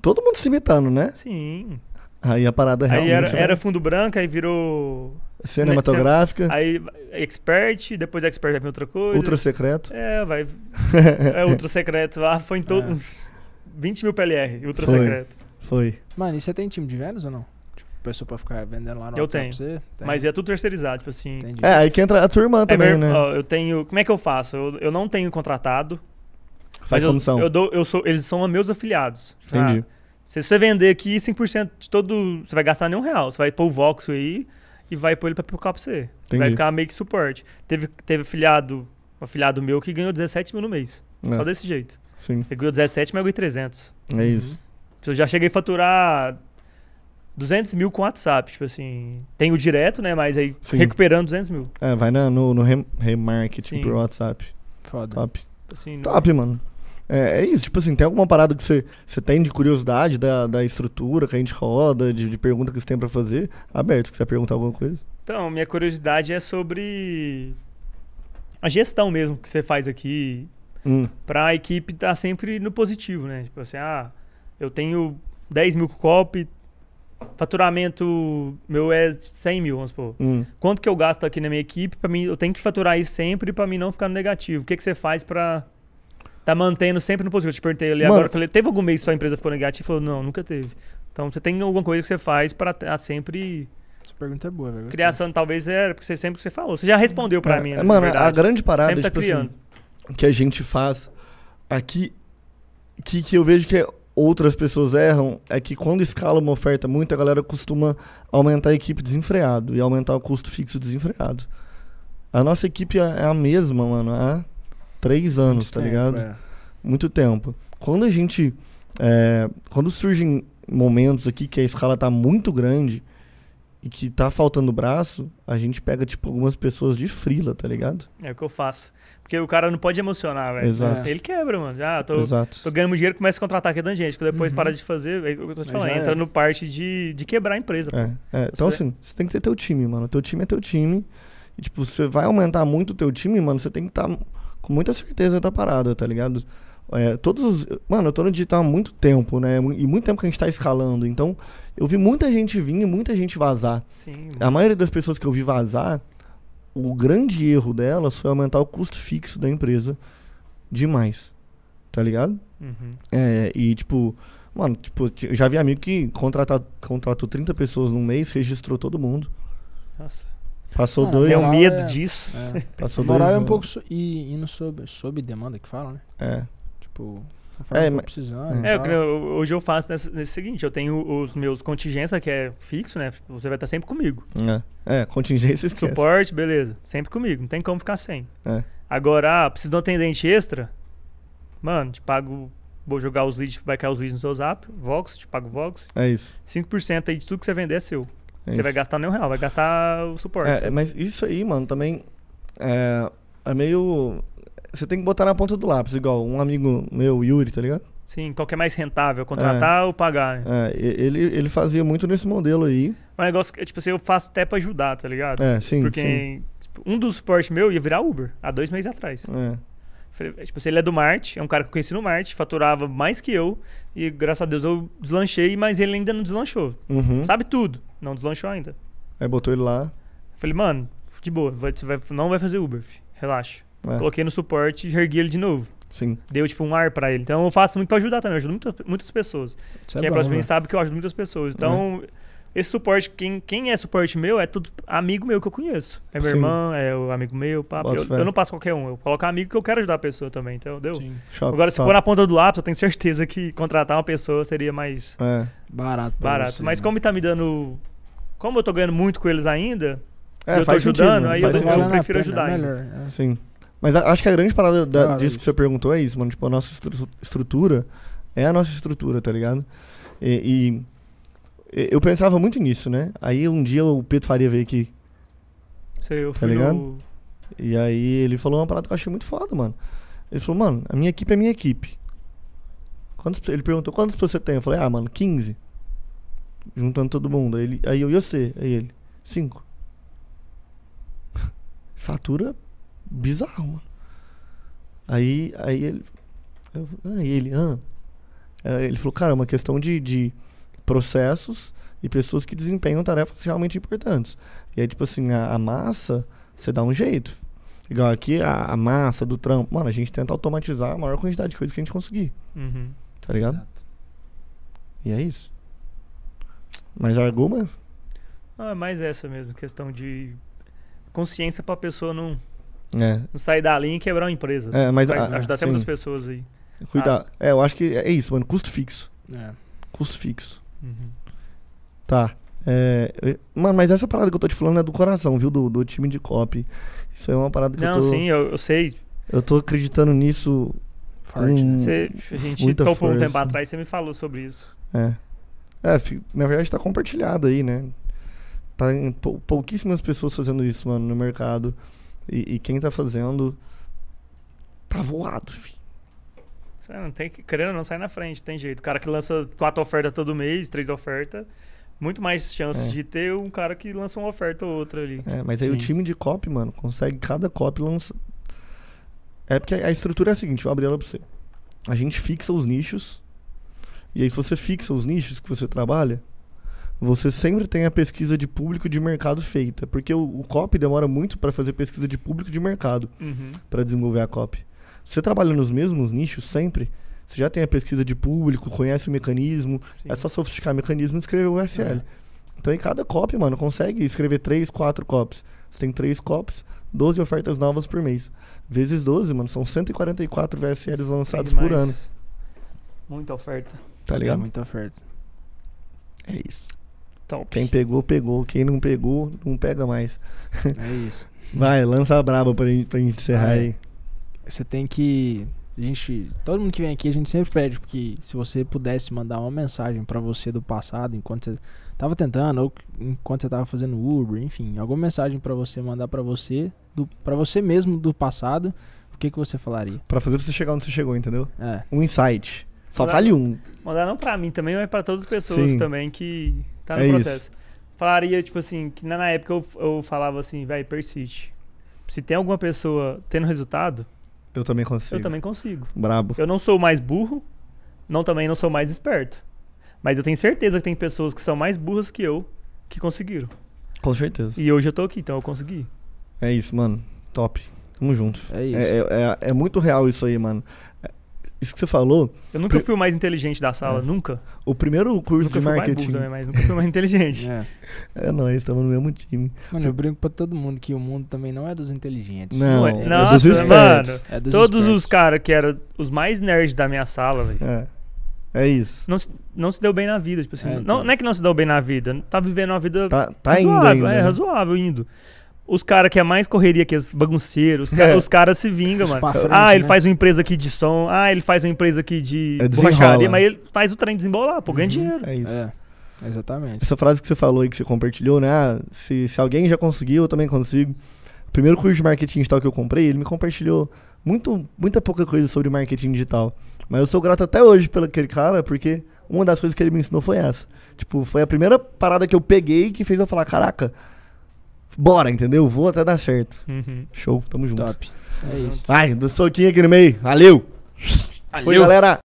Todo mundo se imitando, né? Sim. Aí a parada realmente... Aí era, né? era fundo branco, aí virou... Cinematográfica. Aí Expert, depois Expert vem outra coisa. Ultra secreto. É, vai... é Ultra secreto lá, foi em todos... É. Uns 20 mil PLR, Ultra foi, secreto. Foi. Mano, e você tem time de vendas ou não? Tipo, pessoa pra ficar vendendo lá no Eu tenho. Você, tem. Mas é tudo terceirizado, tipo assim. Entendi. É, aí que entra a tua irmã é, também, né? Ó, eu tenho. Como é que eu faço? Eu, eu não tenho contratado. Faz comissão. Eu, eu, dou, eu sou, eles são meus afiliados. Entendi. Ah, se você vender aqui 5% de todo. Você vai gastar nenhum real. Você vai pôr o voxel aí e vai pôr ele pra picar pra você. Entendi. Vai ficar meio que suporte. Teve, teve afiliado, um afiliado meu que ganhou 17 mil no mês. É. Só desse jeito. Sim. Ele ganhou 17, mas eu ganhei 300. É isso. Uhum. Eu já cheguei a faturar 200 mil com WhatsApp. Tipo assim, tem o direto, né? Mas aí Sim. recuperando 200 mil. É, vai no, no remarketing Sim. por WhatsApp. Foda. Top. Assim, Top, mano. É, é, isso, tipo assim, tem alguma parada que você, você tem de curiosidade da, da estrutura que a gente roda, de, de pergunta que você tem para fazer? Aberto, se quiser perguntar alguma coisa. Então, minha curiosidade é sobre a gestão mesmo que você faz aqui hum. para a equipe estar tá sempre no positivo, né? Tipo assim, ah, eu tenho 10 mil copy, faturamento meu é 100 mil, vamos supor. Hum. Quanto que eu gasto aqui na minha equipe? Para mim, eu tenho que faturar isso sempre para mim não ficar no negativo. O que, que você faz para tá mantendo sempre no positivo. Eu te perguntei ali Mano, agora, falei, teve algum mês que sua empresa ficou negativa? Falou, não, nunca teve. Então você tem alguma coisa que você faz para ah, sempre. Essa pergunta é boa, velho. Criação talvez era, é, porque você sempre que você falou. Você já respondeu para é, mim. Né, é, mano, a grande parada tá tipo assim, que a gente faz aqui, é que, que eu vejo que outras pessoas erram é que quando escala uma oferta muito, a galera costuma aumentar a equipe desenfreado e aumentar o custo fixo desenfreado. A nossa equipe é a mesma, mano, há três anos, Muito tá tempo, ligado? É. Muito tempo. Quando a gente. É, quando surgem momentos aqui que a escala tá muito grande e que tá faltando braço, a gente pega, tipo, algumas pessoas de frila, tá ligado? É o que eu faço. Porque o cara não pode emocionar, velho. Exato. É, ele quebra, mano. Ah, tô, Exato. tô ganhando dinheiro, começa a contratar aqui da gente. Que depois uhum. para de fazer, é o que eu tô te falando, entra é. no parte de, de quebrar a empresa. É, é. Então, assim, você tem que ter teu time, mano. Teu time é teu time. E, tipo, você vai aumentar muito o teu time, mano, você tem que estar. Tá com muita certeza da parada, tá ligado? É, todos os, Mano, eu tô no digital há muito tempo, né? E muito tempo que a gente tá escalando. Então, eu vi muita gente vir e muita gente vazar. Sim. A maioria das pessoas que eu vi vazar, o grande erro delas foi aumentar o custo fixo da empresa demais. Tá ligado? Uhum. É, e tipo. Mano, tipo, já vi amigo que contratou 30 pessoas num mês, registrou todo mundo. Nossa. Passou ah, dois. Tenho medo é, disso. É. Passou dois. Moral é um pouco so, e, indo sob, sob demanda que falam né? É. Tipo, é, mas... precisando. É, eu, hoje eu faço nesse, nesse, seguinte, eu tenho os meus contingência, que é fixo, né? Você vai estar sempre comigo. É, é contingência esquece. Suporte, beleza. Sempre comigo, não tem como ficar sem. É. Agora, ah, preciso de um atendente extra, mano, te pago... Vou jogar os leads, vai cair os leads no seu zap, Vox, te pago Vox. É isso. 5% aí de tudo que você vender é seu. É você vai gastar nem um real, vai gastar o suporte. É, é, mas isso aí, mano, também é, é, meio. Você tem que botar na ponta do lápis, igual um amigo meu, Yuri, tá ligado? Sim, qual que é mais rentável, contratar é. ou pagar? Né? É, ele, ele fazia muito nesse modelo aí. É um negócio que, tipo assim, eu faço até pra ajudar, tá ligado? É, sim. Porque sim. Tipo, um do suporte meu ia virar Uber há dois meses atrás. É. É, tipo, ele é do Marte, é um cara que eu conheci no Marte, faturava mais que eu, e graças a Deus eu deslanchei, mas ele ainda não deslanchou. Uhum. Sabe tudo, não deslanchou ainda. Aí botou ele lá. Falei, mano, de boa, vai, vai, não vai fazer Uber, filho. relaxa. É. Coloquei no suporte e ergui ele de novo. Sim. Deu tipo um ar para ele. Então eu faço muito para ajudar também, eu ajudo muitas pessoas. Isso Quem é, é próximo né? sabe que eu ajudo muitas pessoas. É. Então. É esse suporte, quem, quem é suporte meu, é tudo amigo meu que eu conheço. É meu irmão, é o amigo meu, papo. Eu, eu, não passo qualquer um. Eu coloco amigo que eu quero ajudar a pessoa também, então deu? Shop, Agora, se top. for na ponta do lápis, eu tenho certeza que contratar uma pessoa seria mais... É, barato. Barato. Você, Mas né? como tá me dando... Como eu tô ganhando muito com eles ainda, é, eu tô ajudando, sentido, aí eu, sentido. eu, prefiro ajudar ainda. é. Sim. Mas a, acho que a grande parada da, disso que você perguntou é isso, mano. Tipo, a nossa estru estrutura é a nossa estrutura, tá ligado? e, e eu pensava muito nisso, né? Aí um dia o Pedro Faria veio aqui. Sei, eu tá fui tá ligado? No... E aí ele falou uma parada que eu achei muito foda, mano. Ele falou, mano, a minha equipe é minha equipe. Quantos, ele perguntou, quantos você tem? Eu falei, ah, mano, 15. Juntando todo mundo. Aí, ele, aí eu e você. Aí ele, 5. Fatura bizarro, mano. Aí, aí ele. Ah, aí ele, ah. ele falou, cara, é uma questão de, de processos e pessoas que desempenham tarefas realmente importantes. E aí, tipo assim, a, a massa, você dá um jeito. Igual aqui, a, a, massa do trampo. Mano, a gente tenta automatizar a maior quantidade de coisas que a gente conseguir. Uhum. Tá ligado? Exato. E é isso. Mais alguma? Ah, mais essa mesmo, questão de consciência pra pessoa não, é. não sair da linha e quebrar uma empresa. É, mas a, ajudar tantas pessoas aí. Cuidar. Ah. É, eu acho que é isso, mano. Custo fixo. É. Custo fixo. Uhum. Tá. É, é, mano, mas essa parada que eu tô te falando é do coração, viu? Do, do time de copy. Isso é uma parada que Não, eu tô. Não, sim, eu, eu, sei. Eu tô acreditando nisso. Forte. Um, você, a gente topou um tempo atrás você me falou sobre isso. É. É, na verdade tá compartilhado aí, né? Tá em pouquíssimas pessoas fazendo isso, mano, no mercado. E, e, quem tá fazendo tá voado, filho. Você não tem que, querendo não, sai na frente, tem jeito. O cara que lança quatro ofertas todo mês, três ofertas, muito mais chances é. de ter um cara que lança uma oferta ou outra ali. É, mas aí Sim. o time de copy, mano, consegue cada copy lança. É porque a estrutura é a seguinte, vou abrir ela pra você. A gente fixa os nichos. E aí, se você fixa os nichos que você trabalha, você sempre tem a pesquisa de público de mercado feita. Porque o, o copy demora muito para fazer pesquisa de público de mercado uhum. para desenvolver a copy. Você trabalha nos mesmos nichos sempre, você já tem a pesquisa de público, conhece o mecanismo, Sim. é só sofisticar o mecanismo e escrever o SL. É. Então em cada copy, mano, consegue escrever 3, 4 copies. Você tem 3 copies, 12 ofertas novas por mês. Vezes 12, mano, são 144 VSLs lançados por ano. Muita oferta. Tá é ligado? É muita oferta. É isso. Top. Quem pegou, pegou. Quem não pegou, não pega mais. É isso. Vai, lança a braba pra gente, pra gente encerrar aí. Você tem que. A gente, todo mundo que vem aqui, a gente sempre pede, porque se você pudesse mandar uma mensagem para você do passado, enquanto você tava tentando, ou enquanto você tava fazendo Uber, enfim, alguma mensagem para você mandar para você, para você mesmo do passado, o que que você falaria? Para fazer você chegar onde você chegou, entendeu? É. Um insight. Só mandar, vale um. Mandar não para mim também, mas para todas as pessoas Sim. também que tá no é processo. Isso. Falaria, tipo assim, que na, na época eu, eu falava assim, vai, persiste. Se tem alguma pessoa tendo resultado, eu também consigo. Eu também consigo. Brabo. Eu não sou mais burro, não também não sou mais esperto. Mas eu tenho certeza que tem pessoas que são mais burras que eu que conseguiram. Com certeza. E hoje eu tô aqui, então eu consegui. É isso, mano. Top. Tamo junto. É isso. É, é, é, é muito real isso aí, mano isso que você falou. Eu nunca fui o mais inteligente da sala, é. nunca. O primeiro curso nunca de marketing. Também, mas nunca fui mais inteligente. é. é, nós estamos no mesmo time. Mano, eu brinco pra todo mundo que o mundo também não é dos inteligentes. Não, é, Nossa, dos Mano, é dos todos os caras que eram os mais nerds da minha sala, velho. É. É isso. Não se, não se deu bem na vida, tipo assim. É, não, então. não é que não se deu bem na vida, tá vivendo uma vida tá, tá razoável, indo ainda, é, né? razoável indo os caras que é mais correria que os bagunceiros, é. os, caras é. se vingam, mano. Frente, ah, ele né? faz uma empresa aqui de som, ah, ele faz uma empresa aqui de é borracharia, mas ele faz o trem desembolar, pô, ganha uhum. dinheiro. É isso. É. Exatamente. Essa frase que você falou e que você compartilhou, né? Ah, se, se alguém já conseguiu, eu também consigo. O primeiro curso de marketing digital que eu comprei, ele me compartilhou muito, muita pouca coisa sobre marketing digital. Mas eu sou grato até hoje pelo aquele cara, porque uma das coisas que ele me ensinou foi essa. Tipo, foi a primeira parada que eu peguei que fez eu falar, caraca, bora, entendeu? Vou até dar certo. Uhum. Show, tamo junto. Top. É isso. Vai, do soquinho aqui no meio. Valeu. Valeu. Foi, galera.